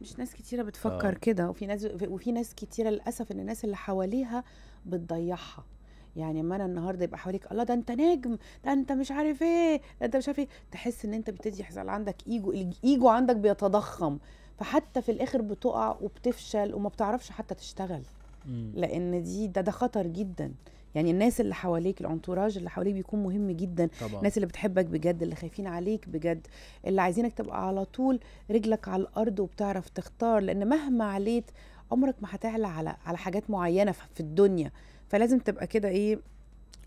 مش ناس كتيره بتفكر آه. كده وفي ناس وفي ناس كتيره للاسف ان الناس اللي حواليها بتضيعها يعني اما انا النهارده يبقى حواليك الله ده انت نجم ده انت مش عارف ايه ده انت مش عارف ايه تحس ان انت بتدي يحصل عندك ايجو الايجو عندك بيتضخم فحتى في الاخر بتقع وبتفشل وما بتعرفش حتى تشتغل لان دي ده ده خطر جدا يعني الناس اللي حواليك الانتوراج اللي حواليك بيكون مهم جدا طبعا. الناس اللي بتحبك بجد اللي خايفين عليك بجد اللي عايزينك تبقى على طول رجلك على الارض وبتعرف تختار لان مهما عليت عمرك ما هتعلى على على حاجات معينه في الدنيا فلازم تبقى كده ايه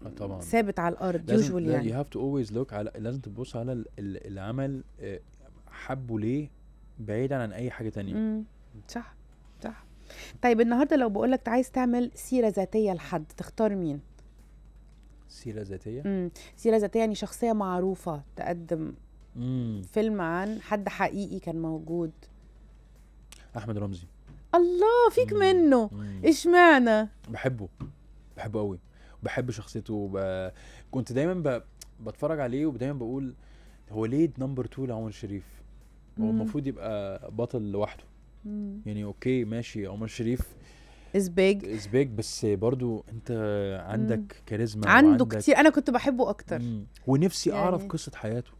آه، طبعا ثابت على الارض يوجوال يعني يو هاف تو اولويز لوك على لازم تبص على العمل آه، حبه ليه بعيدا عن اي حاجه تانية صح طيب النهارده لو بقول لك عايز تعمل سيره ذاتيه لحد تختار مين سيره ذاتيه امم سيره ذاتيه يعني شخصيه معروفه تقدم مم. فيلم عن حد حقيقي كان موجود احمد رمزي الله فيك مم. منه اشمعنى بحبه بحبه قوي بحب شخصيته وب... كنت دايما ب... بتفرج عليه ودايما بقول هو ليه نمبر 2 لعمر شريف هو المفروض يبقى بطل لوحده مم. يعني اوكي ماشي عمر شريف از بيج از بيج بس برضو انت عندك كاريزما عنده وعندك... كتير انا كنت بحبه اكتر مم. ونفسي يعني... اعرف قصه حياته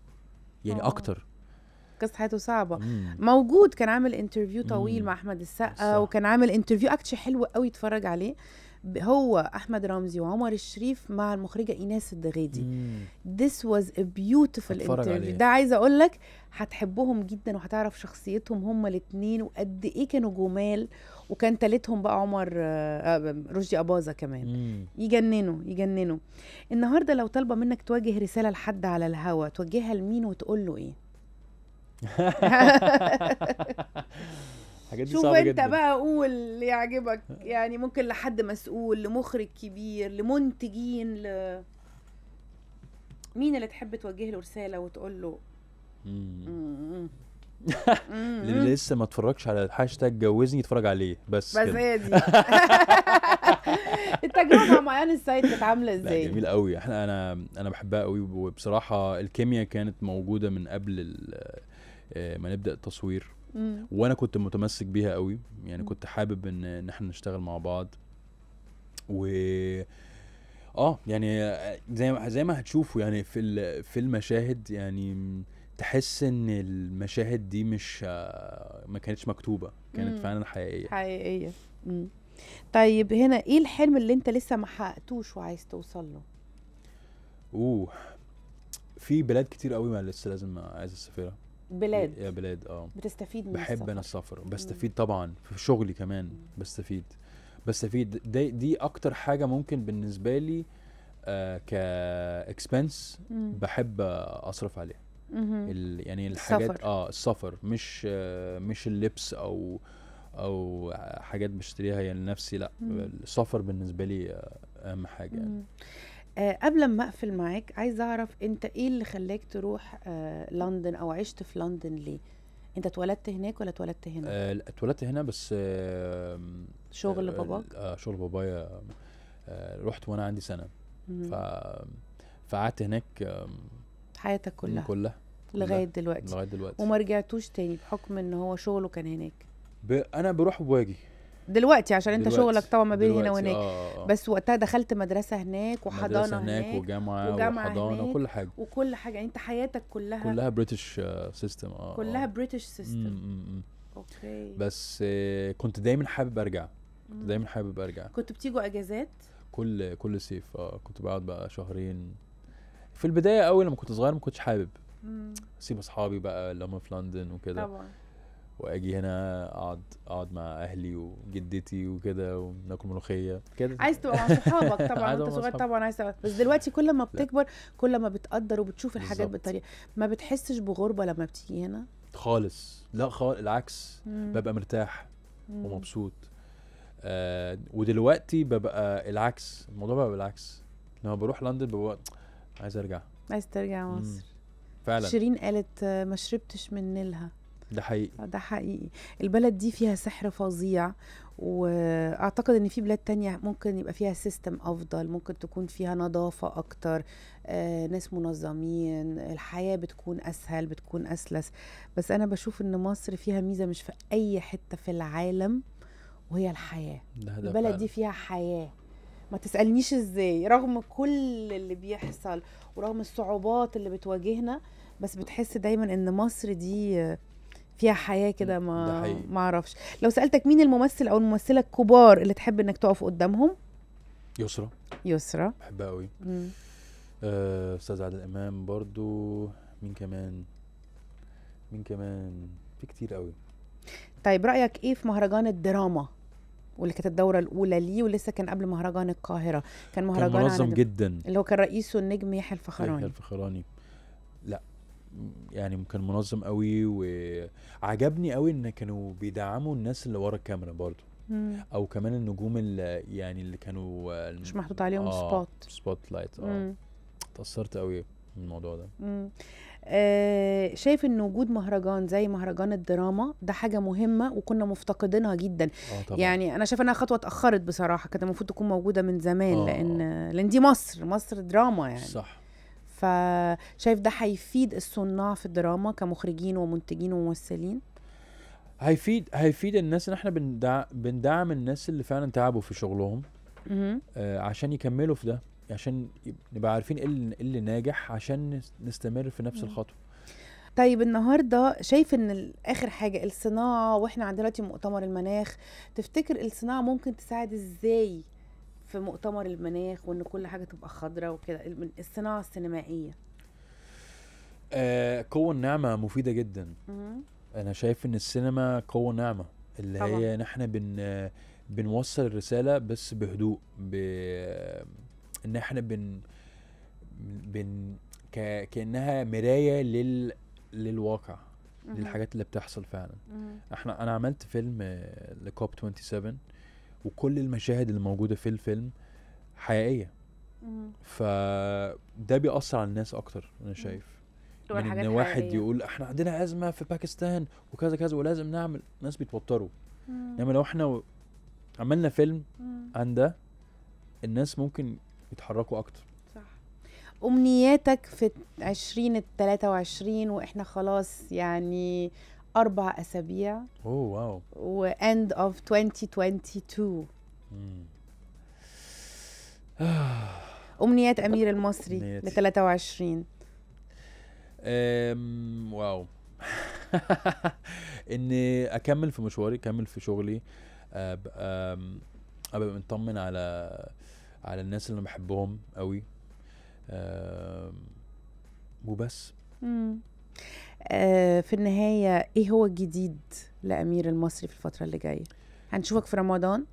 يعني أوه. اكتر قصه حياته صعبه مم. موجود كان عامل انترفيو طويل مم. مع احمد السقا وكان عامل انترفيو اكتشلي حلو قوي اتفرج عليه هو احمد رمزي وعمر الشريف مع المخرجه ايناس الدغيدي ذس واز ا بيوتيفول انترفيو ده عايزه اقول لك هتحبهم جدا وهتعرف شخصيتهم هما الاثنين وقد ايه كانوا جمال وكان تالتهم بقى عمر آه، رشدي اباظه كمان مم. يجننوا يجننوا النهارده لو طالبه منك تواجه رساله لحد على الهوا توجهها لمين وتقول له ايه الحاجات دي شوف صعبه انت جدا. بقى قول اللي يعجبك يعني ممكن لحد مسؤول لمخرج كبير لمنتجين ل... مين اللي تحب توجه له رساله وتقول له اللي لسه ما اتفرجش على الهاشتاج جوزني يتفرج عليه بس بس هي دي التجربه مع ايان السيد كانت عامله ازاي؟ جميل قوي احنا انا انا بحبها قوي وبصراحه الكيمياء كانت موجوده من قبل آه، ما نبدا التصوير مم. وانا كنت متمسك بيها قوي يعني مم. كنت حابب ان ان احنا نشتغل مع بعض و اه يعني زي ما زي ما هتشوفوا يعني في في المشاهد يعني تحس ان المشاهد دي مش ما كانتش مكتوبه كانت فعلا حقيقيه حقيقيه مم. طيب هنا ايه الحلم اللي انت لسه ما حققتوش وعايز توصل له اوه في بلاد كتير قوي ما لسه لازم عايز اسافرها بلاد يا بلاد اه بتستفيد من بحب السفر. انا السفر بستفيد طبعا في شغلي كمان بستفيد بستفيد دي, دي اكتر حاجه ممكن بالنسبه لي آه كاكسبنس بحب اصرف عليها يعني الحاجات السفر. اه السفر مش آه مش اللبس او او حاجات بشتريها يعني لنفسي لا السفر بالنسبه لي آه، اهم حاجه يعني آه قبل ما اقفل معاك عايزه اعرف انت ايه اللي خلاك تروح آه لندن او عشت في لندن ليه انت اتولدت هناك ولا اتولدت هنا آه، اتولدت هنا بس آه، شغل آه، باباك؟ آه شغل بابايا آه، رحت وانا عندي سنه ف فقعدت هناك آه، حياتك كلها كلها لغايه دلوقتي لغايه دلوقتي وما رجعتوش تاني بحكم ان هو شغله كان هناك ب... انا بروح وباجي دلوقتي عشان انت دلوقتي. شغلك طبعا ما بين هنا وهناك آه،, آه،, آه. بس وقتها دخلت مدرسه هناك وحضانه مدرسة هناك, هناك وجامعه, وجامعة وحضانه وكل حاجه وكل حاجه يعني انت حياتك كلها كلها بريتش سيستم آه،, اه كلها بريتش سيستم اوكي بس آه كنت دايما حابب ارجع كنت دايما حابب ارجع كنت بتيجوا اجازات كل كل صيف اه كنت بقعد بقى شهرين في البدايه اول لما كنت صغير ما كنتش حابب اسيب اصحابي بقى اللي هم في لندن وكده طبعا واجي هنا اقعد اقعد مع اهلي وجدتي وكده وناكل ملوخيه كده عايز تبقى مع صحابك طبعا وانت صغير طبعا عايز تبقى. بس دلوقتي كل ما بتكبر كل ما بتقدر وبتشوف الحاجات بالطريقه بطريقه ما بتحسش بغربه لما بتيجي هنا خالص لا خالص العكس مم. ببقى مرتاح مم. ومبسوط آه ودلوقتي ببقى العكس الموضوع بقى بالعكس لما بروح لندن ببقى عايز ارجع عايز ترجع مصر مم. فعلا شيرين قالت آه، ما شربتش من نيلها ده حقيقي ده حقيقي البلد دي فيها سحر فظيع واعتقد ان في بلاد تانية ممكن يبقى فيها سيستم افضل ممكن تكون فيها نظافة اكتر آه، ناس منظمين الحياة بتكون اسهل بتكون اسلس بس انا بشوف ان مصر فيها ميزة مش في اي حتة في العالم وهي الحياة ده ده البلد فعلا. دي فيها حياة ما تسألنيش ازاي رغم كل اللي بيحصل ورغم الصعوبات اللي بتواجهنا بس بتحس دايما ان مصر دي فيها حياه كده ما ما اعرفش لو سالتك مين الممثل او الممثله الكبار اللي تحب انك تقف قدامهم يسرا يسرا بحبها قوي آه، استاذ آه عادل امام برضو مين كمان مين كمان في كتير قوي طيب رايك ايه في مهرجان الدراما واللي كانت الدوره الاولى ليه ولسه كان قبل مهرجان القاهره كان مهرجان كان منظم جدا اللي هو كان رئيسه النجم يحيى الفخراني يحيى الفخراني لا يعني كان منظم قوي وعجبني قوي ان كانوا بيدعموا الناس اللي ورا الكاميرا برضو مم. او كمان النجوم اللي يعني اللي كانوا مش محطوط عليهم آه سبوت سبوت لايت اه تاثرت قوي من الموضوع ده مم. آه شايف ان وجود مهرجان زي مهرجان الدراما ده حاجه مهمه وكنا مفتقدينها جدا آه طبعًا. يعني انا شايفه انها خطوه اتاخرت بصراحه كانت المفروض تكون موجوده من زمان آه لان آه. لان دي مصر مصر دراما يعني صح فشايف ده هيفيد الصناع في الدراما كمخرجين ومنتجين وممثلين هيفيد هيفيد الناس ان احنا بندع... بندعم الناس اللي فعلا تعبوا في شغلهم آه عشان يكملوا في ده عشان نبقى عارفين ايه اللي, إيه اللي ناجح عشان نستمر في نفس الخطوه طيب النهارده شايف ان اخر حاجه الصناعه واحنا عندنا دلوقتي مؤتمر المناخ تفتكر الصناعه ممكن تساعد ازاي في مؤتمر المناخ وان كل حاجه تبقى خضراء وكده الصناعه السينمائيه آه قوة النعمة مفيدة جدا مم. أنا شايف إن السينما قوة نعمة اللي طبعا. هي نحن بن بنوصل الرسالة بس بهدوء ب إن إحنا بن بن ك... كأنها مراية لل للواقع للحاجات اللي بتحصل فعلا احنا انا عملت فيلم لكوب 27 وكل المشاهد اللي موجوده في الفيلم حقيقيه فده بيأثر على الناس اكتر انا شايف من ان واحد يقول احنا عندنا ازمه في باكستان وكذا كذا ولازم نعمل ناس بيتوتروا انما لو احنا عملنا فيلم عن ده الناس ممكن يتحركوا اكتر صح امنياتك في 20 23 واحنا خلاص يعني اربع اسابيع اوه واو واند اوف 2022 امنيات امير المصري ل 23 أم واو اني اكمل في مشواري اكمل في شغلي ابقى ابقى مطمن على على الناس اللي انا بحبهم قوي وبس آه، في النهايه ايه هو الجديد لامير المصري في الفتره اللي جايه هنشوفك في رمضان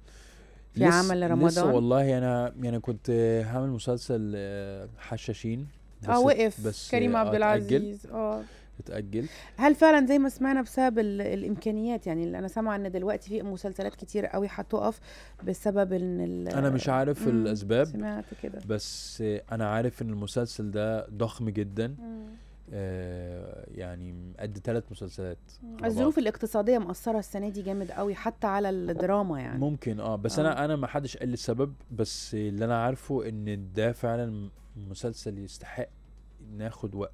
في لس عمل رمضان لسه والله انا يعني كنت هعمل مسلسل آه، حشاشين اه وقف بس كريم عبد آه، العزيز اه اتأجل هل فعلا زي ما سمعنا بسبب الامكانيات يعني اللي انا سامعه ان دلوقتي في مسلسلات كتير قوي هتقف بسبب ان انا مش عارف الاسباب سمعت كده بس انا عارف ان المسلسل ده ضخم جدا مم. آه، يعني قد ثلاث مسلسلات الظروف الاقتصاديه مأثره السنه دي جامد قوي حتى على الدراما يعني ممكن اه بس آه. انا انا ما حدش قال لي السبب بس اللي انا عارفه ان ده فعلا مسلسل يستحق ناخد وقت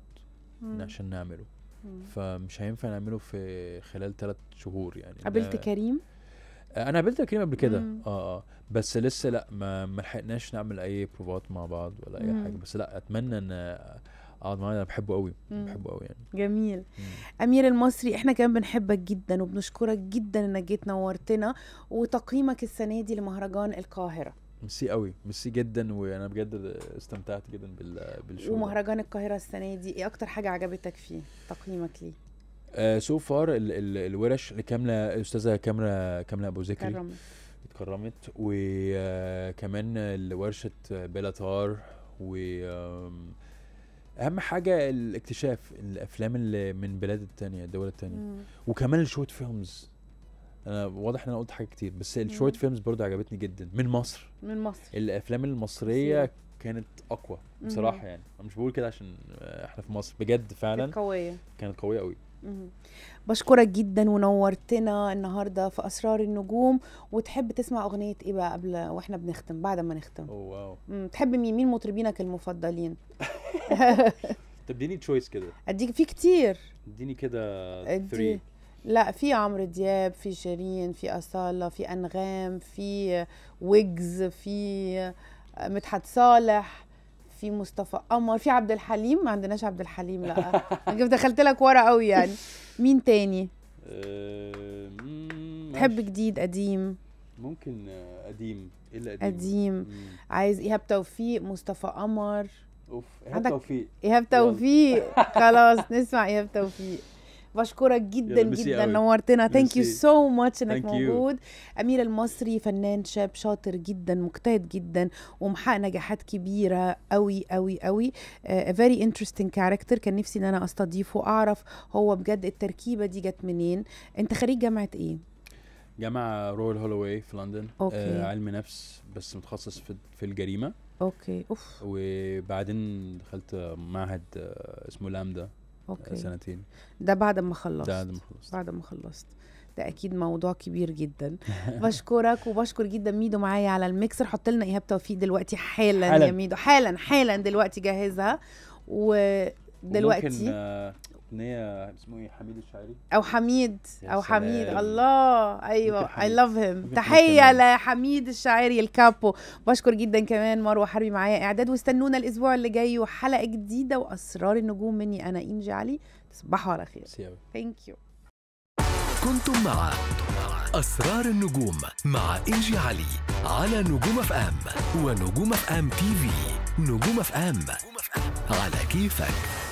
مم. عشان نعمله م. فمش هينفع نعمله في خلال ثلاث شهور يعني قابلت كريم آه، انا قابلت كريم قبل كده اه اه بس لسه لا ما لحقناش نعمل اي بروفات مع بعض ولا اي م. حاجه بس لا اتمنى ان اه انا بحبه قوي بحبه قوي يعني جميل مم. امير المصري احنا كمان بنحبك جدا وبنشكرك جدا انك جيت نورتنا وتقييمك السنه دي لمهرجان القاهره ميرسي قوي ميرسي جدا وانا بجد استمتعت جدا بالشغل ومهرجان القاهره السنه دي ايه اكتر حاجه عجبتك فيه تقييمك ليه سو uh, فار so ال- ال- الورش كامله الاستاذه كامله كامله ابو ذكري اتكرمت اتكرمت وكمان ورشه بلاتار و اهم حاجه الاكتشاف الافلام اللي من بلاد التانية الدول التانية مم. وكمان الشورت فيلمز انا واضح ان انا قلت حاجات كتير بس الشورت فيلمز برضه عجبتني جدا من مصر من مصر الافلام المصريه مم. كانت اقوى بصراحه يعني انا مش بقول كده عشان آه، احنا في مصر بجد فعلا قويه كانت قويه قوي بشكرك جدا ونورتنا النهارده في اسرار النجوم وتحب تسمع اغنيه ايه بقى قبل واحنا بنختم بعد ما نختم واو تحب مين مين مطربينك المفضلين طب اديني تشويس كده اديك في كتير اديني كده 3 لا في عمرو دياب في شيرين في أصالة في أنغام في ويجز في مدحت صالح في مصطفى قمر في عبد الحليم ما عندناش عبد الحليم لا انا دخلت لك ورا قوي يعني مين تاني آه، تحب جديد قديم ممكن آه، قديم إيه الا قديم قديم مم. عايز ايهاب توفيق مصطفى قمر اوف ايهاب توفيق ايهاب توفيق خلاص نسمع ايهاب توفيق بشكرك جدا جدا نورتنا ثانك يو سو ماتش انك موجود امير المصري فنان شاب شاطر جدا مجتهد جدا ومحقق نجاحات كبيره قوي قوي قوي فيري انترستنج كاركتر كان نفسي ان انا استضيفه اعرف هو بجد التركيبه دي جت منين انت خريج جامعه ايه جامعه رويال هولوي في لندن أوكي. آه علم نفس بس متخصص في, في الجريمه اوكي اوف وبعدين دخلت معهد آه، اسمه لامدا اوكي سنتين ده بعد ما خلصت بعد ما خلصت بعد ما خلصت ده اكيد موضوع كبير جدا بشكرك وبشكر جدا ميدو معايا على الميكسر حط لنا ايهاب توفيق دلوقتي حالا, حالا يا ميدو حالا حالا دلوقتي جهزها ودلوقتي آه، اغنيه اسمه ايه حميد الشاعري او حميد او حميد الله ايوه اي لاف هيم تحيه لحميد الشاعري الكابو بشكر جدا كمان مروه حربي معايا اعداد واستنونا الاسبوع اللي جاي وحلقه جديده واسرار النجوم مني انا انجي علي تصبحوا على خير ثانك يو كنتم مع اسرار النجوم مع انجي علي على نجوم اف ام ونجوم اف ام تي في نجوم اف ام على كيفك